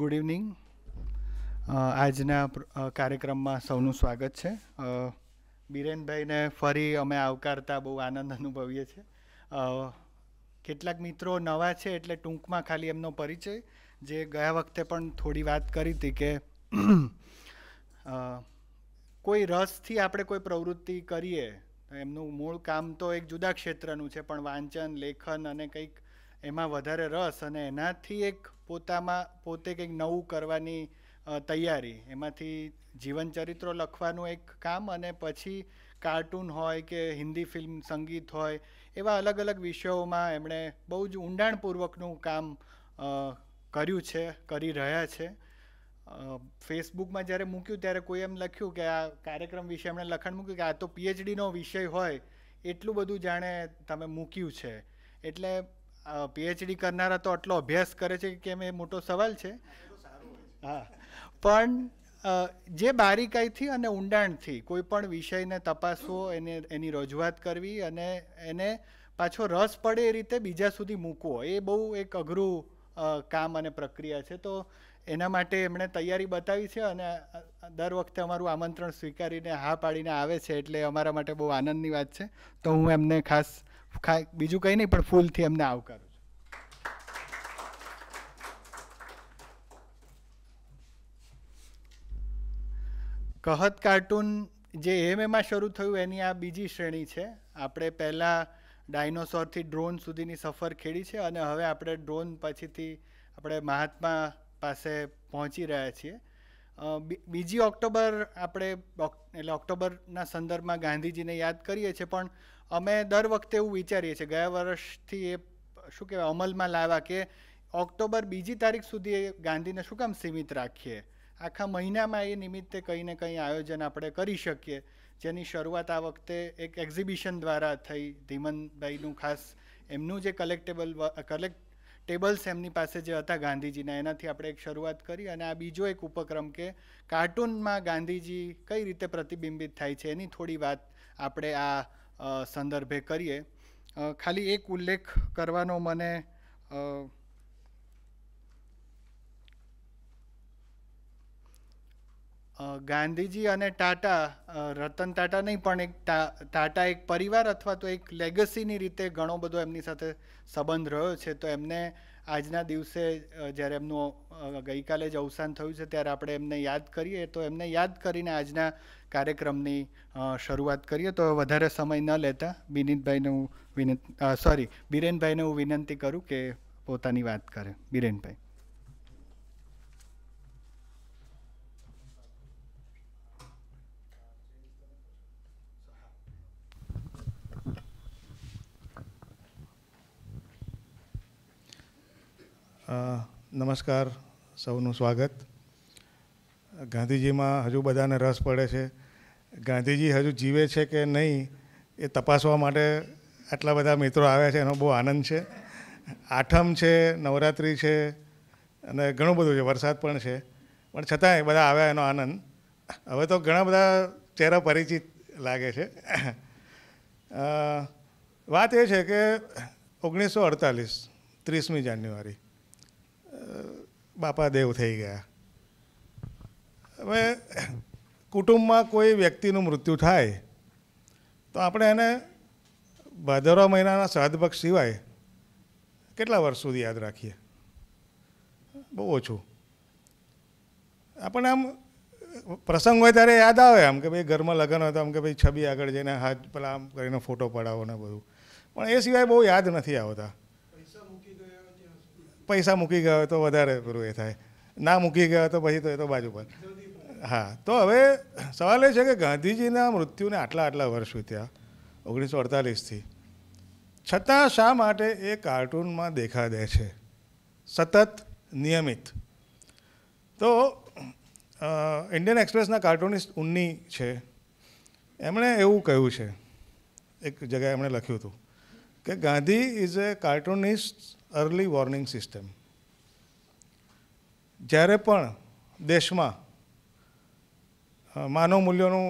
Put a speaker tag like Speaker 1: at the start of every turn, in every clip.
Speaker 1: Good evening આજના કાર્યક્રમમાં સૌનું સ્વાગત છે બિરેનભાઈને ફરી અમે આવકારતા બહુ આનંદ અનુભવીએ છીએ કેટલાક મિત્રો નવા છે એટલે ટૂંકમાં ખાલી એમનો પરિચય જે ગયા વખતે પણ થોડી વાત કરી હતી કે કોઈ રસથી આપણે કોઈ પ્રવૃત્તિ કરીએ એમનું મૂળ કામ તો એક જુદા ક્ષેત્રનું છે પણ વાંચન લેખન અને કંઈક એમાં વધારે રસ અને એનાથી એક પોતામાં પોતે કંઈક નવું કરવાની તૈયારી એમાંથી જીવન ચરિત્રો લખવાનું એક કામ અને પછી કાર્ટૂન હોય કે હિન્દી ફિલ્મ સંગીત હોય એવા અલગ અલગ વિષયોમાં એમણે બહુ જ ઊંડાણપૂર્વકનું કામ કર્યું છે કરી રહ્યા છે ફેસબુકમાં જ્યારે મૂક્યું ત્યારે કોઈ એમ લખ્યું કે આ કાર્યક્રમ વિશે એમણે લખાણ મૂક્યું કે આ તો પીએચડીનો વિષય હોય એટલું બધું જાણે તમે મૂક્યું છે એટલે પીએચડી કરનારા તો આટલો અભ્યાસ કરે છે કે કેમ એ મોટો સવાલ છે હા પણ જે બારીકાઈથી અને ઊંડાણથી કોઈ પણ વિષયને તપાસવો એને એની રજૂઆત કરવી અને એને પાછો રસ પડે એ રીતે બીજા સુધી મૂકવો એ બહુ એક અઘરું કામ અને પ્રક્રિયા છે તો એના માટે એમણે તૈયારી બતાવી છે અને દર વખતે અમારું આમંત્રણ સ્વીકારીને હા પાડીને આવે છે એટલે અમારા માટે બહુ આનંદની વાત છે તો હું એમને ખાસ બીજું કંઈ નહીં પણ ફૂલથી એમને આવકારું છું કહત કાર્ટૂન જે એમ એમાં શરૂ થયું એની આ બીજી શ્રેણી છે આપણે પહેલાં ડાયનોસોરથી ડ્રોન સુધીની સફર ખેડી છે અને હવે આપણે ડ્રોન પછીથી આપણે મહાત્મા પાસે પહોંચી રહ્યા છીએ બીજી ઓક્ટોબર આપણે એટલે ઓક્ટોબરના સંદર્ભમાં ગાંધીજીને યાદ કરીએ છીએ પણ અમે દર વખતે એવું વિચારીએ છીએ ગયા વર્ષથી એ શું કહેવાય અમલમાં લાવ્યા કે ઓક્ટોબર બીજી તારીખ સુધી એ ગાંધીને શું કામ સીમિત રાખીએ આખા મહિનામાં એ નિમિત્તે કંઈ ને કંઈ આયોજન આપણે કરી શકીએ જેની શરૂઆત આ વખતે એક એક્ઝિબિશન દ્વારા થઈ ધીમનભાઈનું ખાસ એમનું જે કલેક્ટેબલ કલેક્ટ ટેબલ્સ એમની પાસે જે હતા ગાંધીજીના એનાથી આપણે એક શરૂઆત કરી અને આ બીજો એક ઉપક્રમ કે કાર્ટૂનમાં ગાંધીજી કઈ રીતે પ્રતિબિંબિત થાય છે એની થોડી વાત આપણે આ સંદર્ભે કરીએ ખાલી એક ઉલ્લેખ કરવાનો મને ગાંધીજી અને ટાટા રતન ટાટા નહીં પણ એક ટાટા એક પરિવાર અથવા તો એક લેગસીની રીતે ઘણો બધો એમની સાથે સંબંધ રહ્યો છે તો એમને આજના દિવસે જ્યારે એમનું ગઈકાલે જ અવસાન થયું છે ત્યારે આપણે એમને યાદ કરીએ તો એમને યાદ કરીને આજના કાર્યક્રમની શરૂઆત કરીએ તો વધારે સમય ન લેતા બિનિતભાઈને હું વિનંતી સોરી બિરેનભાઈને હું વિનંતી કરું કે પોતાની વાત કરે બિરેનભાઈ
Speaker 2: નમસ્કાર સૌનું સ્વાગત ગાંધીજીમાં હજુ બધાને રસ પડે છે ગાંધીજી હજુ જીવે છે કે નહીં એ તપાસવા માટે આટલા બધા મિત્રો આવ્યા છે એનો બહુ આનંદ છે આઠમ છે નવરાત્રિ છે અને ઘણું બધું છે વરસાદ પણ છે પણ છતાંય બધા આવ્યા એનો આનંદ હવે તો ઘણા બધા ચહેરા પરિચિત લાગે છે વાત એ છે કે ઓગણીસો અડતાલીસ ત્રીસમી જાન્યુઆરી બાપા દેવ થઈ ગયા હવે કુટુંબમાં કોઈ વ્યક્તિનું મૃત્યુ થાય તો આપણે એને ભાદરવા મહિનાના શ્રાદ્ધપક્ષ સિવાય કેટલા વર્ષ સુધી યાદ રાખીએ બહુ ઓછું આપણને આમ પ્રસંગ હોય ત્યારે યાદ આવે આમ કે ભાઈ ઘરમાં લગ્ન હોય તો આમ કે ભાઈ છબી આગળ જઈને હાથ પેલા આમ કરીને ફોટો પડાવો ને બધું પણ એ સિવાય બહુ યાદ નથી આવતા પૈસા મૂકી ગયો તો વધારે પેલું એ થાય ના મૂકી ગયો તો પછી તો એ તો બાજુ પર હા તો હવે સવાલ એ છે કે ગાંધીજીના મૃત્યુને આટલા આટલા વર્ષ વીત્યા ઓગણીસો અડતાલીસથી છતાં શા માટે એ કાર્ટૂનમાં દેખા દે છે સતત નિયમિત તો ઇન્ડિયન એક્સપ્રેસના કાર્ટૂનિસ્ટ ઉન્ની છે એમણે એવું કહ્યું છે એક જગ્યાએ એમણે લખ્યું હતું કે Gandhi is a cartoonist early warning system જ્યારે પણ દેશમાં માનવ મૂલ્યોનું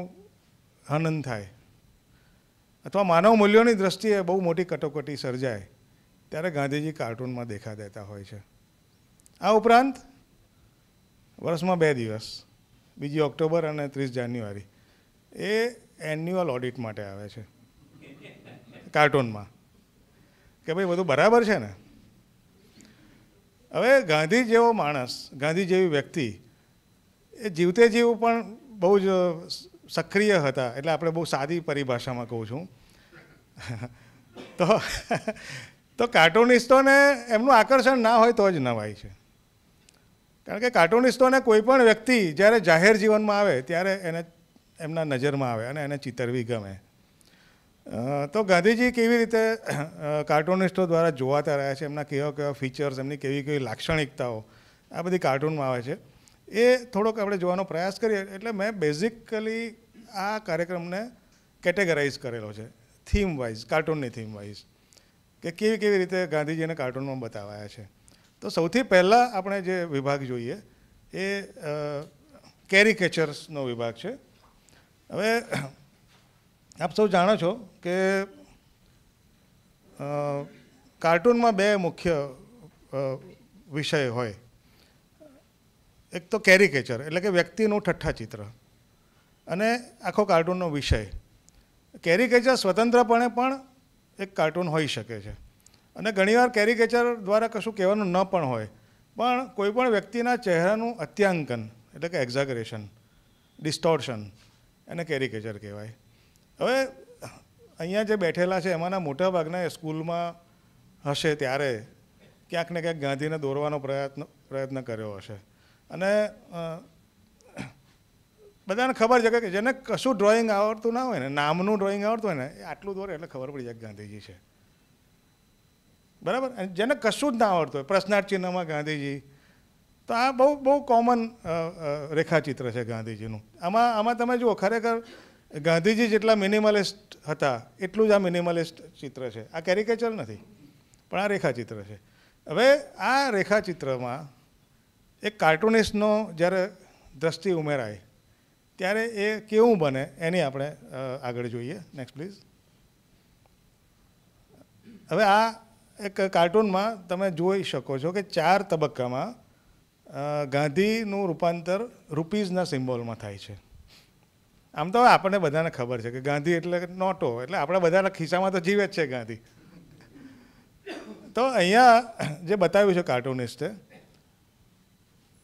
Speaker 2: હનન થાય અથવા માનવ મૂલ્યોની દ્રષ્ટિએ બહુ મોટી કટોકટી સર્જાય ત્યારે ગાંધીજી કાર્ટૂનમાં દેખા દેતા હોય છે આ ઉપરાંત વર્ષમાં બે દિવસ બીજી ઓક્ટોબર અને ત્રીસ જાન્યુઆરી એ એન્યુઅલ ઓડિટ માટે આવે છે કાર્ટૂનમાં કે ભાઈ બધું બરાબર છે ને હવે ગાંધી જેવો માણસ ગાંધી જેવી વ્યક્તિ એ જીવતે જીવ પણ બહુ જ સક્રિય હતા એટલે આપણે બહુ સાદી પરિભાષામાં કહું છું તો તો કાર્ટૂનિસ્ટોને એમનું આકર્ષણ ના હોય તો જ નવાય છે કારણ કે કાર્ટૂનિસ્ટોને કોઈ પણ વ્યક્તિ જ્યારે જાહેર જીવનમાં આવે ત્યારે એને એમના નજરમાં આવે અને એને ચિતરવી ગમે તો ગાંધીજી કેવી રીતે કાર્ટૂનિસ્ટો દ્વારા જોવાતા રહ્યા છે એમના કેવા કેવા ફીચર્સ એમની કેવી કેવી લાક્ષણિકતાઓ આ બધી કાર્ટૂનમાં આવે છે એ થોડોક આપણે જોવાનો પ્રયાસ કરીએ એટલે મેં બેઝિકલી આ કાર્યક્રમને કેટેગરાઇઝ કરેલો છે થીમ વાઇઝ કાર્ટૂનની થીમ વાઇઝ કે કેવી કેવી રીતે ગાંધીજીને કાર્ટૂનમાં બતાવાયા છે તો સૌથી પહેલાં આપણે જે વિભાગ જોઈએ એ કેરિકેચર્સનો વિભાગ છે હવે આપ સૌ જાણો છો કે કાર્ટૂનમાં બે મુખ્ય વિષય હોય એક તો કેરિકેચર એટલે કે વ્યક્તિનું ઠઠ્ઠા ચિત્ર અને આખો કાર્ટૂનનો વિષય કેરિકેચર સ્વતંત્રપણે પણ એક કાર્ટૂન હોઈ શકે છે અને ઘણીવાર કેરિકેચર દ્વારા કશું કહેવાનું ન પણ હોય પણ કોઈપણ વ્યક્તિના ચહેરાનું અત્યાંકન એટલે કે એક્ઝાગરેશન ડિસ્ટોર્શન એને કેરિકેચર કહેવાય હવે અહીંયા જે બેઠેલા છે એમાંના મોટાભાગના સ્કૂલમાં હશે ત્યારે ક્યાંક ને ક્યાંક ગાંધીને દોરવાનો પ્રયત્ન પ્રયત્ન કર્યો હશે અને બધાને ખબર છે કે જેને કશું ડ્રોઈંગ આવડતું ના હોય ને નામનું ડ્રોઈંગ આવડતું હોય ને એ આટલું દોરે એટલે ખબર પડી જાય ગાંધીજી છે બરાબર જેને કશું જ ના આવડતું હોય પ્રશ્નાર્થ ચિહ્નમાં ગાંધીજી તો આ બહુ બહુ કોમન રેખાચિત્ર છે ગાંધીજીનું આમાં આમાં તમે જુઓ ખરેખર ગાંધીજી જેટલા મિનિમલિસ્ટ હતા એટલું જ આ મિનિમલિસ્ટ ચિત્ર છે આ કેરિકેચર નથી પણ આ રેખાચિત્ર છે હવે આ રેખાચિત્રમાં એક કાર્ટૂનિસ્ટનો જ્યારે દ્રષ્ટિ ઉમેરાય ત્યારે એ કેવું બને એની આપણે આગળ જોઈએ નેક્સ્ટ પ્લીઝ હવે આ એક કાર્ટૂનમાં તમે જોઈ શકો છો કે ચાર તબક્કામાં ગાંધીનું રૂપાંતર રૂપીઝના સિમ્બોલમાં થાય છે આમ તો આપણને બધાને ખબર છે કે ગાંધી એટલે નોટો એટલે આપણા બધાના ખિસ્સામાં તો જીવે જ છે ગાંધી તો અહીંયા જે બતાવ્યું છે કાર્ટૂનિસ્ટે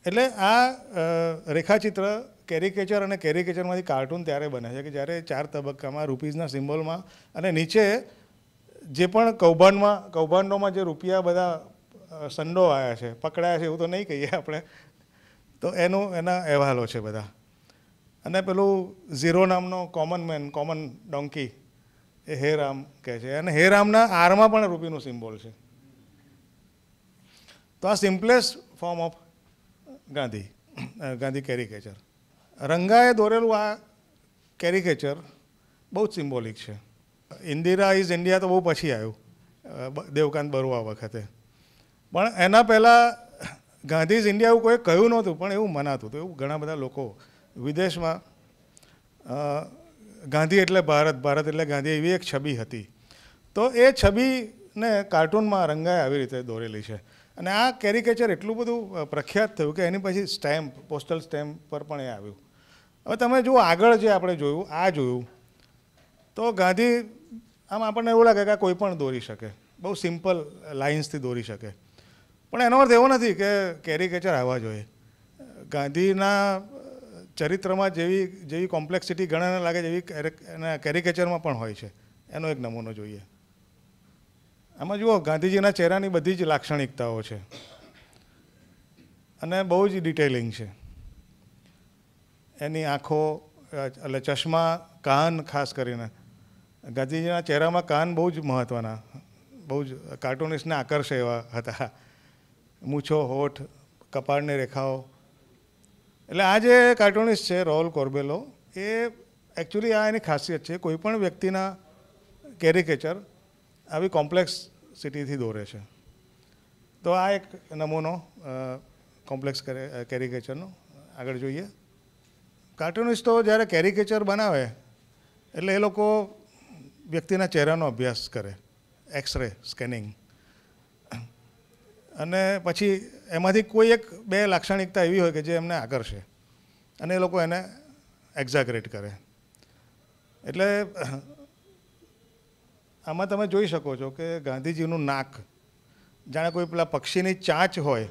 Speaker 2: એટલે આ રેખાચિત્ર કેરિકેચર અને કેરિકેચરમાંથી કાર્ટૂન ત્યારે બને છે કે જ્યારે ચાર તબક્કામાં રૂપીઝના સિમ્બોલમાં અને નીચે જે પણ કૌભાંડમાં કૌભાંડોમાં જે રૂપિયા બધા સંડોવાયા છે પકડાયા છે એવું તો નહીં કહીએ આપણે તો એનો એના અહેવાલો છે બધા અને પેલું ઝીરો નામનો કોમન મેન કોમન ડોંકી એ હે રામ કહે છે અને હે રામના આરમાં પણ રૂપીનું સિમ્બોલ છે તો આ simplest form of Gandhi Gandhi caricature રંગાએ દોરેલું આ કેરિકેચર બહુ જ સિમ્બોલિક છે ઇન્દિરા ઇઝ ઇન્ડિયા તો બહુ પછી આવ્યું દેવકાંત બરુઆ વખતે પણ એના પહેલાં ગાંધી ઇઝ ઇન્ડિયા એવું કોઈ કહ્યું નહોતું પણ એવું મનાતું હતું એવું ઘણા બધા લોકો વિદેશમાં ગાંધી એટલે ભારત ભારત એટલે ગાંધી એવી એક છબી હતી તો એ છબીને કાર્ટૂનમાં રંગાએ આવી રીતે દોરેલી છે અને આ કેરિકેચર એટલું બધું પ્રખ્યાત થયું કે એની પછી સ્ટેમ્પ પોસ્ટલ સ્ટેમ્પ પર પણ એ આવ્યું હવે તમે જુઓ આગળ જે આપણે જોયું આ જોયું તો ગાંધી આમ આપણને એવું લાગે કે કોઈ પણ દોરી શકે બહુ સિમ્પલ લાઇન્સથી દોરી શકે પણ એનો અર્થ એવો નથી કે કેરિકેચર આવવા જોઈએ ગાંધીના ચરિત્રમાં જેવી જેવી કોમ્પ્લેક્સિટી ઘણાને લાગે જેવી કેરિકેચરમાં પણ હોય છે એનો એક નમૂનો જોઈએ આમાં જુઓ ગાંધીજીના ચહેરાની બધી જ લાક્ષણિકતાઓ છે અને બહુ જ ડિટેલિંગ છે એની આંખો એટલે ચશ્મા કાન ખાસ કરીને ગાંધીજીના ચહેરામાં કાન બહુ જ મહત્ત્વના બહુ જ કાર્ટુનિસ્ટને આકર્ષે એવા હતા મૂછો હોઠ કપાળની રેખાઓ એટલે આ જે કાર્ટુનિસ્ટ છે રોલ કોર્બેલો એ એકચ્યુઅલી આ એની ખાસિયત છે કોઈપણ વ્યક્તિના કેરિકેચર આવી કોમ્પ્લેક્ષ સિટીથી દોરે છે તો આ એક નમૂનો કોમ્પ્લેક્સ કેરિકેચરનો આગળ જોઈએ તો જ્યારે કેરિકેચર બનાવે એટલે એ લોકો વ્યક્તિના ચહેરાનો અભ્યાસ કરે એક્સરે સ્કેનિંગ અને પછી એમાંથી કોઈ એક બે લાક્ષણિકતા એવી હોય કે જે એમને આકર્ષે અને એ લોકો એને એક્ઝાગરેટ કરે એટલે આમાં તમે જોઈ શકો છો કે ગાંધીજીનું નાક જાણે કોઈ પેલા પક્ષીની ચાંચ હોય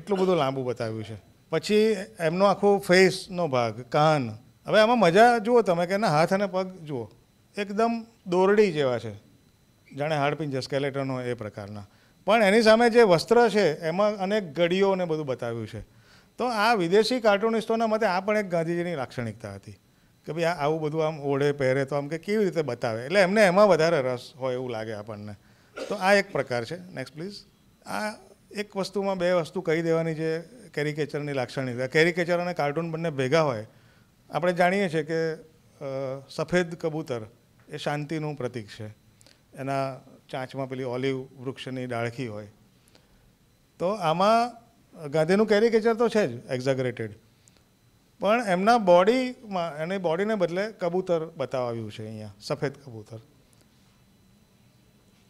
Speaker 2: એટલું બધું લાંબુ બતાવ્યું છે પછી એમનો આખો ફેસનો ભાગ કાન હવે આમાં મજા જુઓ તમે કે એના હાથ અને પગ જુઓ એકદમ દોરડી જેવા છે જાણે હાડપિંજર સ્કેલેટન હોય એ પ્રકારના પણ એની સામે જે વસ્ત્ર છે એમાં અનેક ગડીઓને બધું બતાવ્યું છે તો આ વિદેશી કાર્ટૂનિસ્ટોના મતે આ પણ એક ગાંધીજીની લાક્ષણિકતા હતી કે ભાઈ આ આવું બધું આમ ઓઢે પહેરે તો આમ કે કેવી રીતે બતાવે એટલે એમને એમાં વધારે રસ હોય એવું લાગે આપણને તો આ એક પ્રકાર છે નેક્સ્ટ પ્લીઝ આ એક વસ્તુમાં બે વસ્તુ કહી દેવાની છે કેરિકેચરની લાક્ષણિકતા કેરિકેચર અને કાર્ટૂન બંને ભેગા હોય આપણે જાણીએ છીએ કે સફેદ કબૂતર એ શાંતિનું પ્રતીક છે એના ચાંચમાં પેલી ઓલિવ વૃક્ષની ડાળખી હોય તો આમાં ગાંધીનું કેરિકેચર તો છે જ એક્ઝાગરેટેડ પણ એમના બોડીમાં એની બોડીને બદલે કબૂતર બતાવ્યું છે અહીંયા સફેદ કબૂતર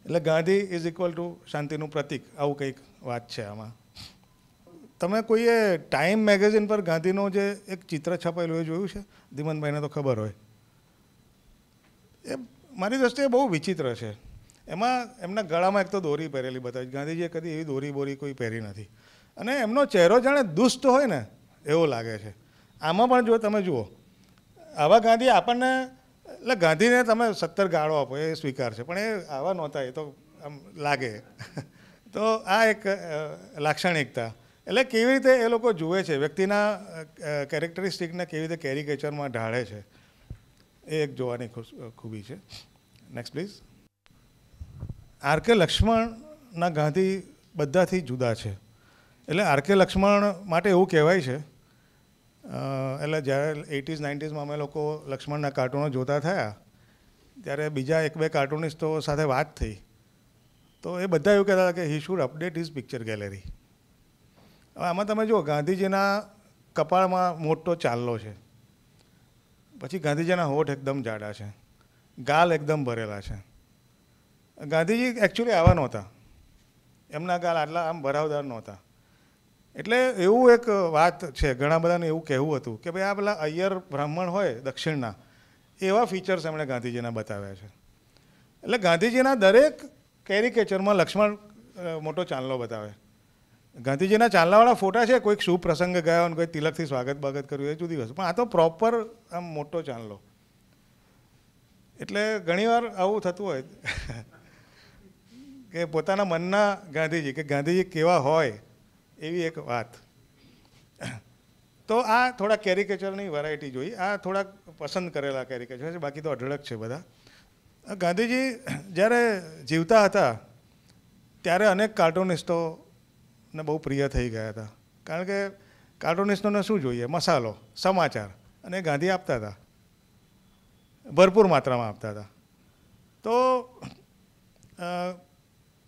Speaker 2: એટલે ગાંધી ઇઝ ઇક્વલ ટુ શાંતિનું પ્રતિક આવું કંઈક વાત છે આમાં તમે કોઈએ ટાઈમ મેગેઝિન પર ગાંધીનું જે એક ચિત્ર છપાયેલું એ જોયું છે ધીમનભાઈને તો ખબર હોય એ મારી દ્રષ્ટિએ બહુ વિચિત્ર છે એમાં એમના ગળામાં એક તો દોરી પહેરેલી બતાવી ગાંધીજીએ કદી એવી દોરી બોરી કોઈ પહેરી નથી અને એમનો ચહેરો જાણે દુષ્ટ હોય ને એવો લાગે છે આમાં પણ જો તમે જુઓ આવા ગાંધી આપણને એટલે ગાંધીને તમે સત્તર ગાળો આપો એ સ્વીકાર છે પણ એ આવા નહોતા એ તો આમ લાગે તો આ એક લાક્ષણિકતા એટલે કેવી રીતે એ લોકો જુએ છે વ્યક્તિના કેરેક્ટરિસ્ટિકને કેવી રીતે કેરિકેચરમાં ઢાળે છે એ એક જોવાની ખૂબી છે next please R K લક્ષ્મણના Gandhi બધાથી જુદા છે એટલે આર કે લક્ષ્મણ માટે એવું કહેવાય છે એટલે જ્યારે એટીઝ નાઇન્ટીઝમાં અમે લોકો લક્ષ્મણના કાર્ટૂનો જોતા થયા ત્યારે બીજા એક બે કાર્ટૂનિસ્ટો સાથે વાત થઈ તો એ બધા એવું કહેતા હતા કે he should update his picture gallery હવે આમાં તમે જુઓ ગાંધીજીના કપાળમાં મોટો ચાલલો છે પછી ગાંધીજીના હોઠ એકદમ જાડા છે ગાલ એકદમ ભરેલા છે ગાંધીજી એકચ્યુઅલી આવા નહોતા એમના ગાલ આટલા આમ ભરાવદાર નહોતા એટલે એવું એક વાત છે ઘણા બધાને એવું કહેવું હતું કે ભાઈ આ પેલા અય્યર બ્રાહ્મણ હોય દક્ષિણના એવા ફીચર્સ એમણે ગાંધીજીના બતાવ્યા છે એટલે ગાંધીજીના દરેક કેરિકેચરમાં લક્ષ્મણ મોટો ચાંદલો બતાવે ગાંધીજીના ચાંદલાવાળા ફોટા છે કોઈક શુભ પ્રસંગ ગયા અને કોઈ તિલકથી સ્વાગત બાગત કર્યું એ જુદી વસ્તુ પણ આ તો પ્રોપર આમ મોટો ચાંદલો એટલે ઘણીવાર આવું થતું હોય કે પોતાના મનના ગાંધીજી કે ગાંધીજી કેવા હોય એવી એક વાત તો આ થોડા કેરિકેચરની વેરાયટી જોઈ આ થોડાક પસંદ કરેલા કેરિકેચર છે બાકી તો અઢળક છે બધા ગાંધીજી જ્યારે જીવતા હતા ત્યારે અનેક કાર્ટૂનિસ્ટોને બહુ પ્રિય થઈ ગયા હતા કારણ કે કાર્ટૂનિસ્ટોને શું જોઈએ મસાલો સમાચાર અને ગાંધી આપતા હતા ભરપૂર માત્રામાં આપતા હતા તો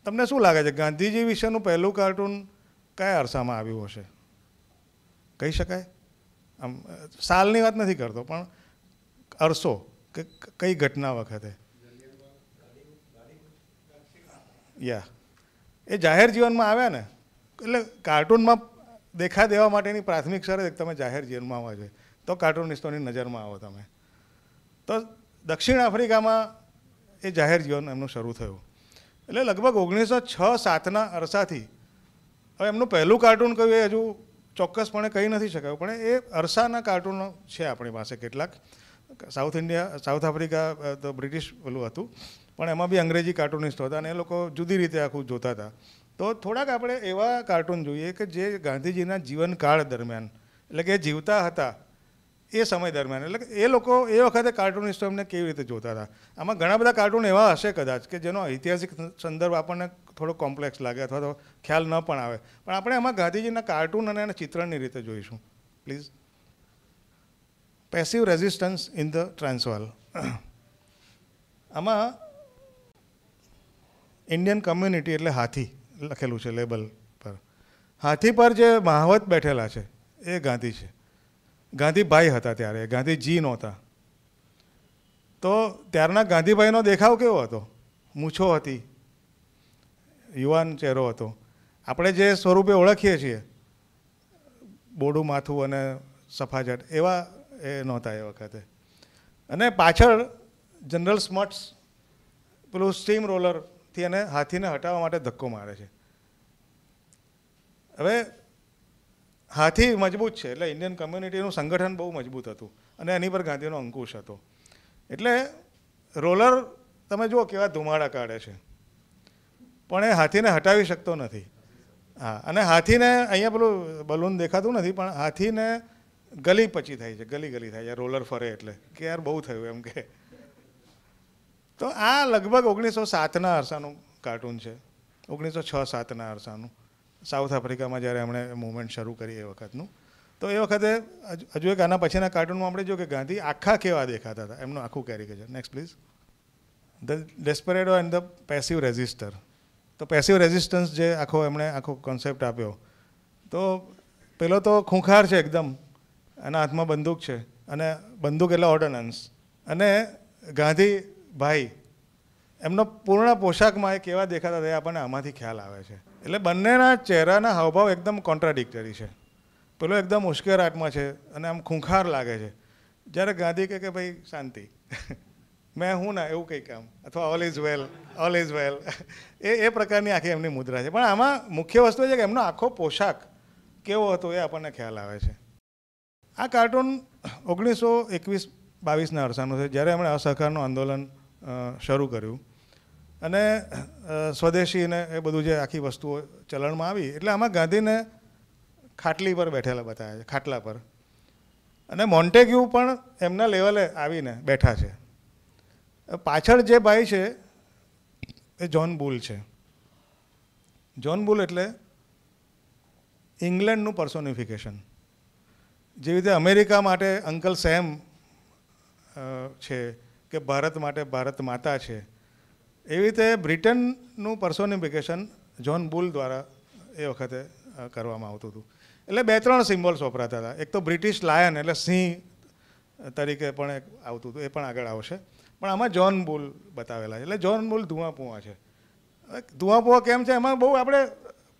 Speaker 2: તમને શું લાગે છે ગાંધીજી વિશેનું પહેલું કાર્ટૂન કયા અરસામાં આવ્યું હશે કહી શકાય આમ સાલની વાત નથી કરતો પણ અરસો કે કઈ ઘટના વખતે યા એ જાહેર જીવનમાં આવ્યા ને એટલે કાર્ટૂનમાં દેખા દેવા માટેની પ્રાથમિક શરત તમે જાહેર જીવનમાં આવવા જોઈએ તો કાર્ટૂનિસ્ટોની નજરમાં આવો તમે તો દક્ષિણ આફ્રિકામાં એ જાહેર જીવન એમનું શરૂ થયું એટલે લગભગ ઓગણીસો છ સાતના અરસાથી હવે એમનું પહેલું કાર્ટૂન કયું એ હજુ ચોક્કસપણે કહી નથી શકાયું પણ એ અરસાના કાર્ટૂન છે આપણી પાસે કેટલાક સાઉથ ઇન્ડિયા સાઉથ આફ્રિકા તો બ્રિટિશ પેલું હતું પણ એમાં બી અંગ્રેજી કાર્ટૂનિસ્ટ હતા અને એ લોકો જુદી રીતે આખું જોતા હતા તો થોડાક આપણે એવા કાર્ટૂન જોઈએ કે જે ગાંધીજીના જીવનકાળ દરમિયાન એટલે કે જીવતા હતા એ સમય દરમિયાન એટલે એ લોકો એ વખતે કાર્ટૂનિસ્ટો અમને કેવી રીતે જોતા હતા આમાં ઘણા બધા કાર્ટૂન એવા હશે કદાચ કે જેનો ઐતિહાસિક સંદર્ભ આપણને થોડો કોમ્પ્લેક્સ લાગે અથવા તો ખ્યાલ ન પણ આવે પણ આપણે આમાં ગાંધીજીના કાર્ટૂન અને એના ચિત્રની રીતે જોઈશું please passive resistance in the Transvaal આમાં ઇન્ડિયન કમ્યુનિટી એટલે હાથી લખેલું છે લેબલ પર હાથી પર જે મહાવત બેઠેલા છે એ ગાંધી છે ગાંધીભાઈ હતા ત્યારે ગાંધીજી નહોતા તો ત્યારના ગાંધીભાઈનો દેખાવ કેવો હતો મૂછો હતી યુવાન ચહેરો હતો આપણે જે સ્વરૂપે ઓળખીએ છીએ બોડું માથું અને સફાજટ એવા એ નહોતા એ વખતે અને પાછળ જનરલ સ્મટ્સ પેલું સ્ટીમ રોલરથી એને હાથીને હટાવવા માટે ધક્કો મારે છે હવે હાથી મજબૂત છે એટલે ઇન્ડિયન કમ્યુનિટીનું સંગઠન બહુ મજબૂત હતું અને એની પર ગાંધીનો અંકુશ હતો એટલે રોલર તમે જુઓ કેવા ધુમાડા કાઢે છે પણ એ હાથીને હટાવી શકતો નથી હા અને હાથીને અહીંયા પેલું બલૂન દેખાતું નથી પણ હાથીને ગલી પચી થાય છે ગલી ગલી થાય છે રોલર ફરે એટલે કે યાર બહુ થયું એમ કે તો આ લગભગ ઓગણીસો સાતના અરસાનું કાર્ટૂન છે ઓગણીસો છ સાતના અરસાનું સાઉથ આફ્રિકામાં જ્યારે એમણે મુવમેન્ટ શરૂ કરી એ વખતનું તો એ વખતે હજુ એક આના પછીના કાર્ટૂનમાં આપણે જો કે ગાંધી આખા કેવા દેખાતા હતા એમનું આખું caricature next please the desperado and the passive resister તો પેસિવ રેઝિસ્ટન્સ જે આખો એમણે આખો કોન્સેપ્ટ આપ્યો તો પેલો તો ખૂંખાર છે એકદમ એના હાથમાં બંદૂક છે અને બંદૂક એટલે ઓર્ડનન્સ અને ગાંધી ભાઈ એમનો પૂર્ણ પોશાકમાં એ કેવા દેખાતા હતા આપણને આમાંથી ખ્યાલ આવે છે એટલે બંનેના ચહેરાના હાવભાવ એકદમ કોન્ટ્રાડિક્ટરી છે પેલો એકદમ ઉશ્કેરાટમાં છે અને આમ ખૂંખાર લાગે છે જ્યારે ગાંધી કહે કે ભાઈ શાંતિ મેં હું ના એવું કંઈ કામ અથવા all is well all is well એ એ પ્રકારની આખી એમની મુદ્રા છે પણ આમાં મુખ્ય વસ્તુ એ છે કે એમનો આખો પોશાક કેવો હતો એ આપણને ખ્યાલ આવે છે આ કાર્ટૂન ઓગણીસો એકવીસ બાવીસના અરસાનું છે જ્યારે એમણે અસહકારનું આંદોલન શરૂ કર્યું અને સ્વદેશીને એ બધું જે આખી વસ્તુઓ ચલણમાં આવી એટલે આમાં ગાંધીને ખાટલી પર બેઠેલા બતાવ્યા છે ખાટલા પર અને મોન્ટેગ્યુ પણ એમના લેવલે આવીને બેઠા છે પાછળ જે ભાઈ છે એ જ્હોન બુલ છે જ્હોન બુલ એટલે ઇંગ્લેન્ડનું પર્સોનિફિકેશન જેવી રીતે અમેરિકા માટે અંકલ સેમ છે કે ભારત માટે ભારત માતા છે એવી રીતે બ્રિટનનું પર્સોનિફિકેશન જ્હોન બુલ દ્વારા એ વખતે કરવામાં આવતું હતું એટલે બે ત્રણ સિમ્બોલ્સ વપરાતા હતા એક તો બ્રિટિશ લાયન એટલે સિંહ તરીકે પણ એક આવતું હતું એ પણ આગળ આવશે પણ આમાં જ્હોન બુલ બતાવેલા છે એટલે જોન બુલ ધુઆપુઆ છે ધુઆપુઆ કેમ છે એમાં બહુ આપણે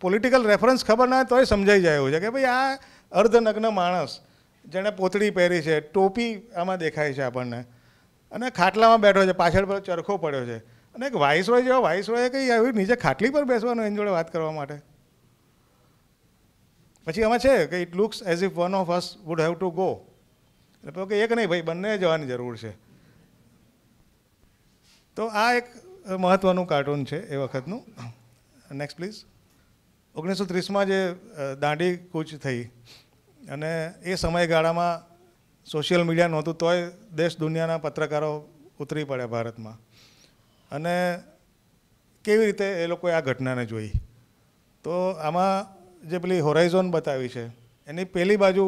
Speaker 2: પોલિટિકલ રેફરન્સ ખબર ના હોય તોય સમજાઈ જાય એવું છે કે ભાઈ આ અર્ધનગ્ન માણસ જેણે પોતળી પહેરી છે ટોપી આમાં દેખાય છે આપણને અને ખાટલામાં બેઠો છે પાછળ પર ચરખો પડ્યો છે અને એક વાઇસ વાઇસરોય જેવા હોય કંઈ આવ્યું નીચે ખાટલી પર બેસવાનું એની જોડે વાત કરવા માટે પછી એમાં છે કે it looks as if one of us would have to go એટલે કે એક નહીં ભાઈ બંને જવાની જરૂર છે તો આ એક મહત્ત્વનું કાર્ટૂન છે એ વખતનું નેક્સ્ટ પ્લીઝ ઓગણીસો ત્રીસમાં જે દાંડી કૂચ થઈ અને એ સમયગાળામાં સોશિયલ મીડિયા નહોતું તોય દેશ દુનિયાના પત્રકારો ઉતરી પડ્યા ભારતમાં અને કેવી રીતે એ લોકોએ આ ઘટનાને જોઈ તો આમાં જે પેલી હોરાઇઝોન બતાવી છે એની પેલી બાજુ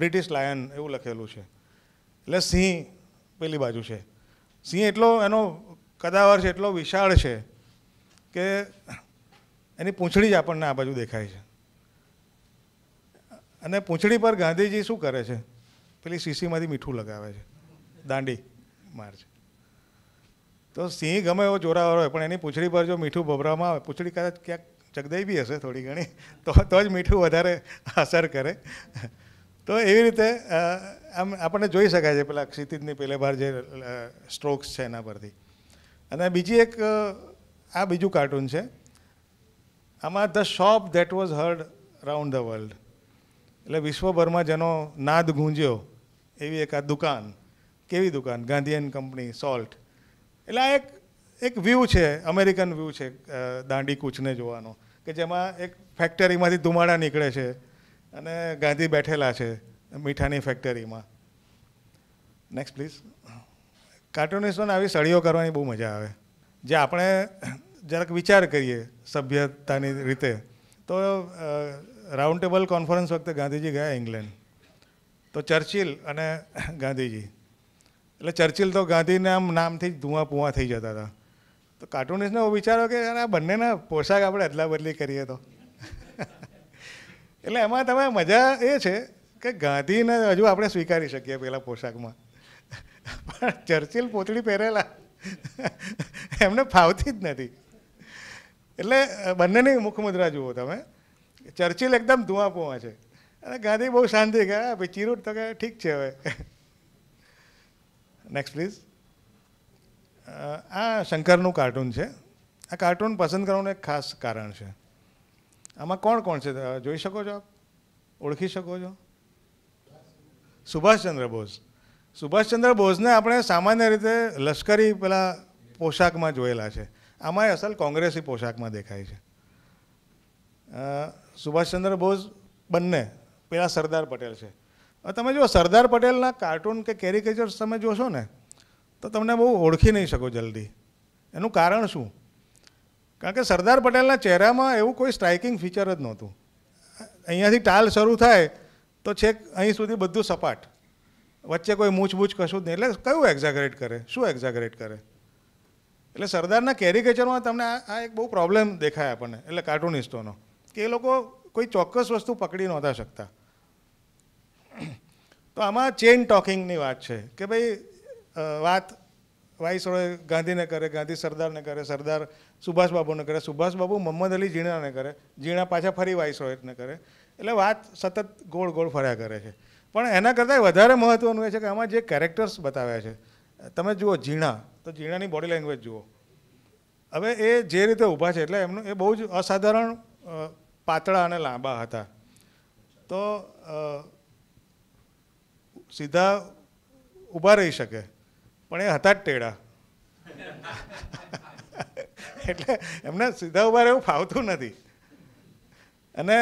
Speaker 2: બ્રિટિશ લાયન એવું લખેલું છે એટલે સિંહ પેલી બાજુ છે સિંહ એટલો એનો કદાવર છે એટલો વિશાળ છે કે એની પૂંછડી જ આપણને આ બાજુ દેખાય છે અને પૂંછડી પર ગાંધીજી શું કરે છે પેલી શીશીમાંથી મીઠું લગાવે છે દાંડી માર તો સિંહ ગમે એવો જોરાવર હોય પણ એની પૂંછડી પર જો મીઠું ભભરામાં આવે પૂંછડી કદાચ ક્યાંક ચગદાઈ બી હશે થોડી ઘણી તો તો જ મીઠું વધારે અસર કરે તો એવી રીતે આમ આપણને જોઈ શકાય છે પેલા ક્ષિતિજની પહેલે બહાર જે સ્ટ્રોક્સ છે એના પરથી અને બીજી એક આ બીજું કાર્ટૂન છે આમાં the shot that was heard round the world એટલે વિશ્વભરમાં જેનો નાદ ગુંજ્યો એવી એક આ દુકાન કેવી દુકાન ગાંધીયન કંપની સોલ્ટ એટલે આ એક એક વ્યૂ છે અમેરિકન વ્યૂ છે દાંડી કૂચને જોવાનો કે જેમાં એક ફેક્ટરીમાંથી ધુમાડા નીકળે છે અને ગાંધી બેઠેલા છે મીઠાની ફેક્ટરીમાં નેક્સ્ટ પ્લીઝ કાર્ટૂનિસ્ટોને આવી સળીઓ કરવાની બહુ મજા આવે જે આપણે જરાક વિચાર કરીએ સભ્યતાની રીતે તો રાઉન્ડ ટેબલ કોન્ફરન્સ વખતે ગાંધીજી ગયા ઇંગ્લેન્ડ તો ચર્ચિલ અને ગાંધીજી એટલે ચર્ચિલ તો ગાંધીના આમ નામથી જ ધુઆ પુઆ થઈ જતા હતા તો કાર્ટુનિસ્ટને એવું વિચારો કે આ બંનેના પોશાક આપણે અદલા બદલી કરીએ તો એટલે એમાં તમે મજા એ છે કે ગાંધીને હજુ આપણે સ્વીકારી શકીએ પહેલાં પોશાકમાં પણ ચર્ચિલ પોતળી પહેરેલા એમને ફાવતી જ નથી એટલે બંનેની મુખમુદ્રા જુઓ તમે ચર્ચિલ એકદમ ધુઆપોમાં છે અને ગાંધી બહુ શાંતિ કે ભાઈ ચીરૂટ તો કે ઠીક છે હવે નેક્સ્ટ પ્લીઝ આ શંકરનું કાર્ટૂન છે આ કાર્ટૂન પસંદ કરવાનું એક ખાસ કારણ છે આમાં કોણ કોણ છે જોઈ શકો છો આપ ઓળખી શકો છો સુભાષચંદ્ર બોઝ સુભાષચંદ્ર બોઝને આપણે સામાન્ય રીતે લશ્કરી પેલા પોશાકમાં જોયેલા છે આમાં અસલ કોંગ્રેસી પોશાકમાં દેખાય છે સુભાષચંદ્ર બોઝ બંને પેલા સરદાર પટેલ છે તમે જો સરદાર પટેલના કાર્ટૂન કે કેરિકેચર્સ તમે જોશો ને તો તમને બહુ ઓળખી નહીં શકો જલ્દી એનું કારણ શું કારણ કે સરદાર પટેલના ચહેરામાં એવું કોઈ સ્ટ્રાઇકિંગ ફીચર જ નહોતું અહીંયાથી ટાલ શરૂ થાય તો છેક અહીં સુધી બધું સપાટ વચ્ચે કોઈ મૂછબૂછ કશું જ નહીં એટલે કયું એક્ઝાગરેટ કરે શું એક્ઝાગરેટ કરે એટલે સરદારના કેરિકેચરમાં તમને આ એક બહુ પ્રોબ્લેમ દેખાય આપણને એટલે કાર્ટુનિસ્ટોનો કે એ લોકો કોઈ ચોક્કસ વસ્તુ પકડી નહોતા શકતા તો આમાં ચેન ટોકિંગની વાત છે કે ભાઈ વાત વાઈસ ગાંધીને કરે ગાંધી સરદારને કરે સરદાર સુભાષબાબુને કરે સુભાષબાબુ મોહમ્મદ અલી ઝીણાને કરે ઝીણા પાછા ફરી વાઈસ વાઇસરોયને કરે એટલે વાત સતત ગોળ ગોળ ફર્યા કરે છે પણ એના કરતાં વધારે મહત્ત્વનું એ છે કે આમાં જે કેરેક્ટર્સ બતાવ્યા છે તમે જુઓ ઝીણા તો ઝીણાની બોડી લેંગ્વેજ જુઓ હવે એ જે રીતે ઊભા છે એટલે એમનું એ બહુ જ અસાધારણ પાતળા અને લાંબા હતા તો સીધા ઊભા રહી શકે પણ એ હતા જ ટેડા એટલે એમને સીધા ઊભા રહેવું ફાવતું નથી અને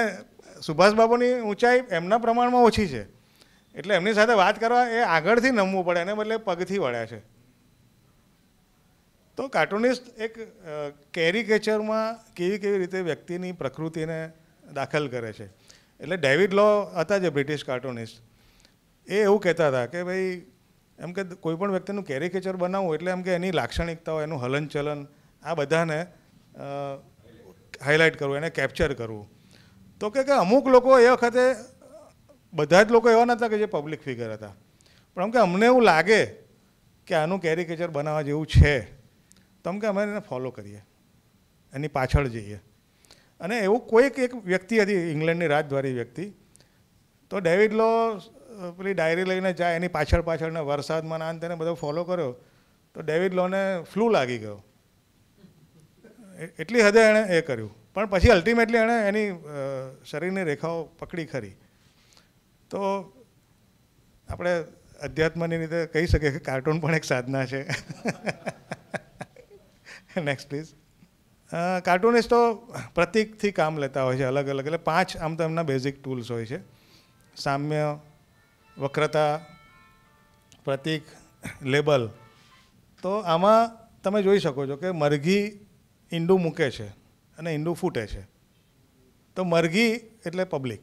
Speaker 2: સુભાષબાબુની ઊંચાઈ એમના પ્રમાણમાં ઓછી છે એટલે એમની સાથે વાત કરવા એ આગળથી નમવું પડે એને બદલે પગથી વળ્યા છે તો કાર્ટુનિસ્ટ એક કેરિકેચરમાં કેવી કેવી રીતે વ્યક્તિની પ્રકૃતિને દાખલ કરે છે એટલે ડેવિડ લો હતા જે બ્રિટિશ કાર્ટુનિસ્ટ એ એવું કહેતા હતા કે ભાઈ એમ કે કોઈપણ વ્યક્તિનું કેરિકેચર બનાવવું એટલે એમ કે એની લાક્ષણિકતાઓ એનું હલનચલન આ બધાને હાઇલાઇટ કરવું એને કેપ્ચર કરવું તો કે અમુક લોકો એ વખતે બધા જ લોકો એવા નહોતા કે જે પબ્લિક ફિગર હતા પણ એમ કે અમને એવું લાગે કે આનું કેરિકેચર બનાવવા જેવું છે તો કે અમે એને ફોલો કરીએ એની પાછળ જઈએ અને એવું કોઈક એક વ્યક્તિ હતી ઇંગ્લેન્ડની રાજદ્વારી વ્યક્તિ તો ડેવિડ લો પેલી ડાયરી લઈને જાય એની પાછળ પાછળના વરસાદમાં ના તેને બધો ફોલો કર્યો તો ડેવિડ લોને ફ્લૂ લાગી ગયો એટલી હદે એણે એ કર્યું પણ પછી અલ્ટિમેટલી એણે એની શરીરની રેખાઓ પકડી ખરી તો આપણે અધ્યાત્મની રીતે કહી શકીએ કે કાર્ટૂન પણ એક સાધના છે નેક્સ્ટ પ્લીઝ તો પ્રતિકથી કામ લેતા હોય છે અલગ અલગ એટલે પાંચ આમ તો એમના બેઝિક ટૂલ્સ હોય છે સામ્ય વક્રતા પ્રતિક લેબલ તો આમાં તમે જોઈ શકો છો કે મરઘી ઈંડું મૂકે છે અને ઈંડું ફૂટે છે તો મરઘી એટલે પબ્લિક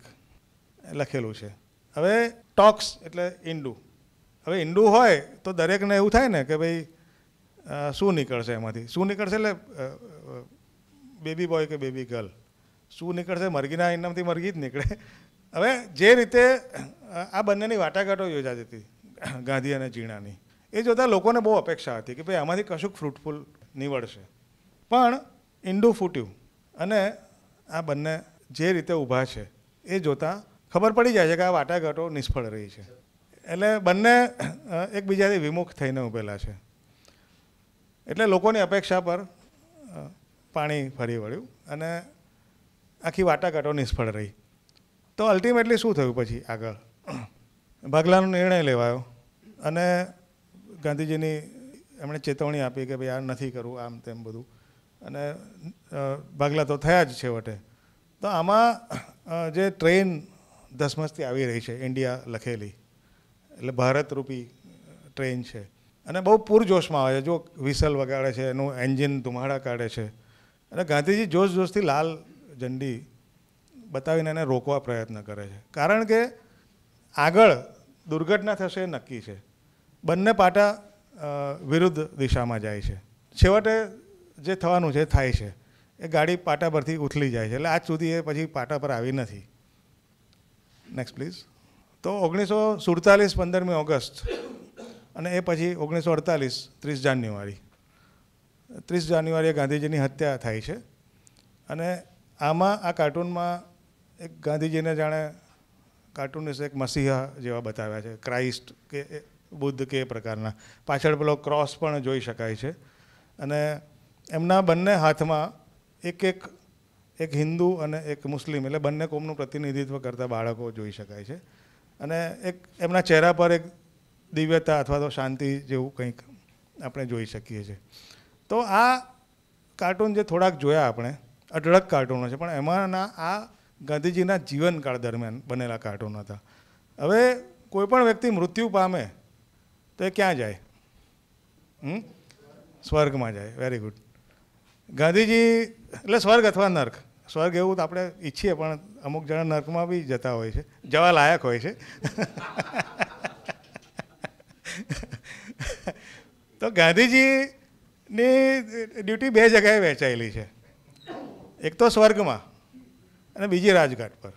Speaker 2: લખેલું છે હવે ટોક્સ એટલે ઈંડું હવે ઈંડું હોય તો દરેકને એવું થાય ને કે ભાઈ શું નીકળશે એમાંથી શું નીકળશે એટલે બેબી બોય કે બેબી ગર્લ શું નીકળશે મરઘીના ઇનામથી મરઘી જ નીકળે હવે જે રીતે આ બંનેની વાટાઘાટો યોજાતી હતી ગાંધી અને ઝીણાની એ જોતાં લોકોને બહુ અપેક્ષા હતી કે ભાઈ આમાંથી કશુંક ફ્રૂટફુલ નીવડશે પણ ઈંડું ફૂટ્યું અને આ બંને જે રીતે ઊભા છે એ જોતાં ખબર પડી જાય છે કે આ વાટાઘાટો નિષ્ફળ રહી છે એટલે બંને એકબીજાથી વિમુખ થઈને ઊભેલા છે એટલે લોકોની અપેક્ષા પર પાણી ફરી વળ્યું અને આખી વાટાઘાટો નિષ્ફળ રહી તો અલ્ટિમેટલી શું થયું પછી આગળ ભાગલાનો નિર્ણય લેવાયો અને ગાંધીજીની એમણે ચેતવણી આપી કે ભાઈ આ નથી કરવું આમ તેમ બધું અને ભાગલા તો થયા જ છેવટે તો આમાં જે ટ્રેન ધસમસતી આવી રહી છે ઇન્ડિયા લખેલી એટલે ભારતરૂપી ટ્રેન છે અને બહુ પૂરજોશમાં આવે છે જો વિસલ વગાડે છે એનું એન્જિન ધુમાડા કાઢે છે અને ગાંધીજી જોશ જોશથી લાલ ઝંડી બતાવીને એને રોકવા પ્રયત્ન કરે છે કારણ કે આગળ દુર્ઘટના થશે એ નક્કી છે બંને પાટા વિરુદ્ધ દિશામાં જાય છે છેવટે જે થવાનું છે થાય છે એ ગાડી પાટા પરથી ઉથલી જાય છે એટલે આજ સુધી એ પછી પાટા પર આવી નથી નેક્સ્ટ પ્લીઝ તો ઓગણીસો સુડતાલીસ પંદરમી ઓગસ્ટ અને એ પછી ઓગણીસો અડતાલીસ ત્રીસ જાન્યુઆરી ત્રીસ જાન્યુઆરીએ ગાંધીજીની હત્યા થાય છે અને આમાં આ કાર્ટૂનમાં એક ગાંધીજીને જાણે કાર્ટૂનિસ્ટ એક મસીહા જેવા બતાવ્યા છે ક્રાઇસ્ટ કે બુદ્ધ કે એ પ્રકારના પાછળ પેલો ક્રોસ પણ જોઈ શકાય છે અને એમના બંને હાથમાં એક એક એક હિન્દુ અને એક મુસ્લિમ એટલે બંને કોમનું પ્રતિનિધિત્વ કરતા બાળકો જોઈ શકાય છે અને એક એમના ચહેરા પર એક દિવ્યતા અથવા તો શાંતિ જેવું કંઈક આપણે જોઈ શકીએ છીએ તો આ કાર્ટૂન જે થોડાક જોયા આપણે અઢળક કાર્ટૂનો છે પણ એમાંના આ ગાંધીજીના જીવનકાળ દરમિયાન બનેલા કાર્ટૂન હતા હવે કોઈપણ વ્યક્તિ મૃત્યુ પામે તો એ ક્યાં જાય સ્વર્ગમાં જાય વેરી ગુડ ગાંધીજી એટલે સ્વર્ગ અથવા નર્ક સ્વર્ગ એવું તો આપણે ઈચ્છીએ પણ અમુક જણા નર્કમાં બી જતા હોય છે જવા લાયક હોય છે તો ગાંધીજીની ડ્યુટી બે જગ્યાએ વહેંચાયેલી છે એક તો સ્વર્ગમાં અને બીજી રાજઘાટ પર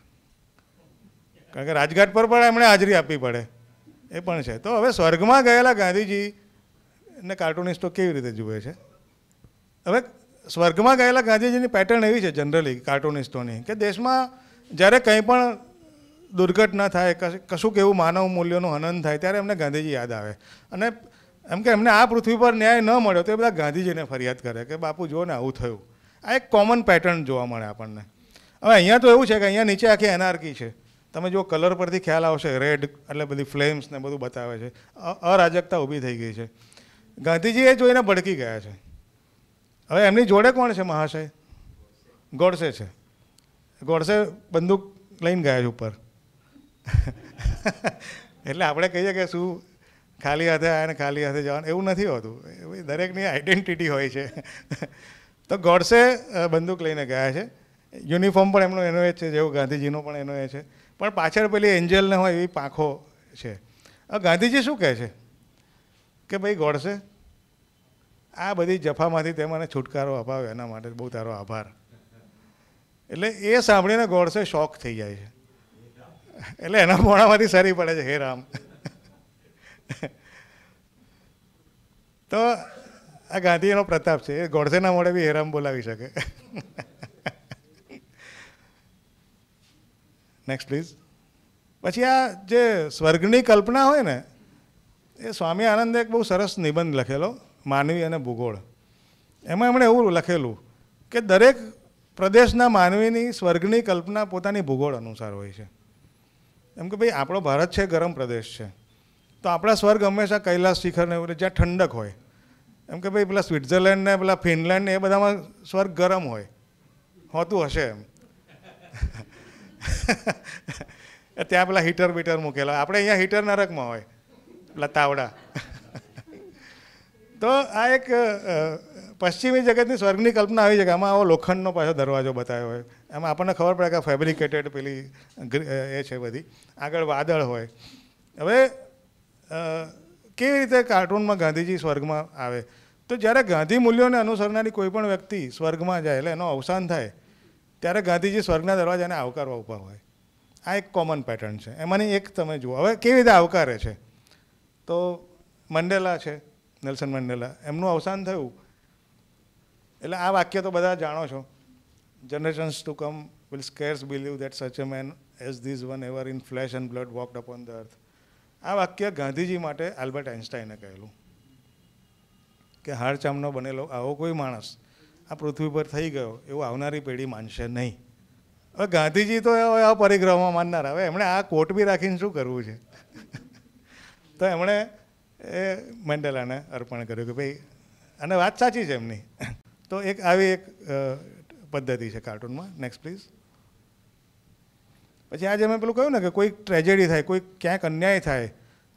Speaker 2: કારણ કે રાજઘાટ પર પણ એમણે હાજરી આપવી પડે એ પણ છે તો હવે સ્વર્ગમાં ગયેલા ગાંધીજીને કાર્ટુનિસ્ટો કેવી રીતે જુએ છે હવે સ્વર્ગમાં ગયેલા ગાંધીજીની પેટર્ન એવી છે જનરલી કાર્ટુનિસ્ટોની કે દેશમાં જ્યારે કંઈ પણ દુર્ઘટના થાય કશુંક એવું માનવ મૂલ્યોનું હનન થાય ત્યારે એમને ગાંધીજી યાદ આવે અને એમ કે એમને આ પૃથ્વી પર ન્યાય ન મળ્યો તો એ બધા ગાંધીજીને ફરિયાદ કરે કે બાપુ જો ને આવું થયું આ એક કોમન પેટર્ન જોવા મળે આપણને હવે અહીંયા તો એવું છે કે અહીંયા નીચે આખી એનઆરકી છે તમે જો કલર પરથી ખ્યાલ આવશે રેડ એટલે બધી ફ્લેમ્સ ને બધું બતાવે છે અરાજકતા ઊભી થઈ ગઈ છે ગાંધીજી એ જોઈને ભડકી ગયા છે હવે એમની જોડે કોણ છે મહાશય ગોડસે છે ગોડસે બંદૂક લઈને ગયા છે ઉપર એટલે આપણે કહીએ કે શું ખાલી હાથે આવે ને ખાલી હાથે જવાનું એવું નથી હોતું દરેકની આઈડેન્ટિટી હોય છે તો ગોડસે બંદૂક લઈને ગયા છે યુનિફોર્મ પણ એમનો એનો એ છે જેવું ગાંધીજીનો પણ એનો એ છે પણ પાછળ પેલી એન્જલને હોય એવી પાંખો છે ગાંધીજી શું કહે છે કે ભાઈ ગોડસે આ બધી જફામાંથી તે મને છુટકારો અપાવ્યો એના માટે બહુ તારો આભાર એટલે એ સાંભળીને ગોડસે શોખ થઈ જાય છે એટલે એના મોડામાંથી સારી પડે છે હે રામ તો આ ગાંધીનો પ્રતાપ છે એ ગોડસેના મોડે બી હેરામ બોલાવી શકે નેક્સ્ટ પ્લીઝ પછી આ જે સ્વર્ગની કલ્પના હોય ને એ સ્વામી આનંદે એક બહુ સરસ નિબંધ લખેલો માનવી અને ભૂગોળ એમાં એમણે એવું લખેલું કે દરેક પ્રદેશના માનવીની સ્વર્ગની કલ્પના પોતાની ભૂગોળ અનુસાર હોય છે એમ કે ભાઈ આપણો ભારત છે ગરમ પ્રદેશ છે તો આપણા સ્વર્ગ હંમેશા કૈલાસ શિખર ને જ્યાં ઠંડક હોય એમ કે ભાઈ પેલા સ્વિટ્ઝરલેન્ડ ને પેલા ફિનલેન્ડ એ બધામાં સ્વર્ગ ગરમ હોય હોતું હશે એમ ત્યાં પેલા હીટર બીટર મૂકેલા આપણે અહીંયા હીટર નરકમાં હોય પેલા તાવડા તો આ એક પશ્ચિમી જગતની સ્વર્ગની કલ્પના આવી છે કે આમાં આવો લોખંડનો પાછો દરવાજો બતાવ્યો હોય એમાં આપણને ખબર પડે કે ફેબ્રિકેટેડ પેલી એ છે બધી આગળ વાદળ હોય હવે કેવી રીતે કાર્ટૂનમાં ગાંધીજી સ્વર્ગમાં આવે તો જ્યારે ગાંધી મૂલ્યોને અનુસરનારી કોઈ પણ વ્યક્તિ સ્વર્ગમાં જાય એટલે એનો અવસાન થાય ત્યારે ગાંધીજી સ્વર્ગના દરવાજાને આવકારવા ઊભા હોય આ એક કોમન પેટર્ન છે એમાંની એક તમે જુઓ હવે કેવી રીતે આવકારે છે તો મંડેલા છે નેલ્સન મંડેલા એમનું અવસાન થયું એટલે આ વાક્ય તો બધા જાણો છો Generations to come will scarce believe that such a man as this one ever in flesh and blood walked upon the earth. આ વાક્ય ગાંધીજી માટે આલ્બર્ટ આઇન્સ્ટાઈને કહેલું કે હાડચામનો બનેલો આવો કોઈ માણસ આ પૃથ્વી પર થઈ ગયો એવું આવનારી પેઢી માનશે નહીં હવે ગાંધીજી તો આ પરિગ્રહમાં માનનાર હવે એમણે આ કોટ બી રાખીને શું કરવું છે તો એમણે એ મેન્ડેલાને અર્પણ કર્યું કે ભાઈ અને વાત સાચી છે એમની તો એક આવી એક પદ્ધતિ છે કાર્ટૂનમાં નેક્સ્ટ પ્લીઝ પછી આજે મેં પેલું કહ્યું ને કે કોઈક ટ્રેજેડી થાય કોઈક ક્યાંક અન્યાય થાય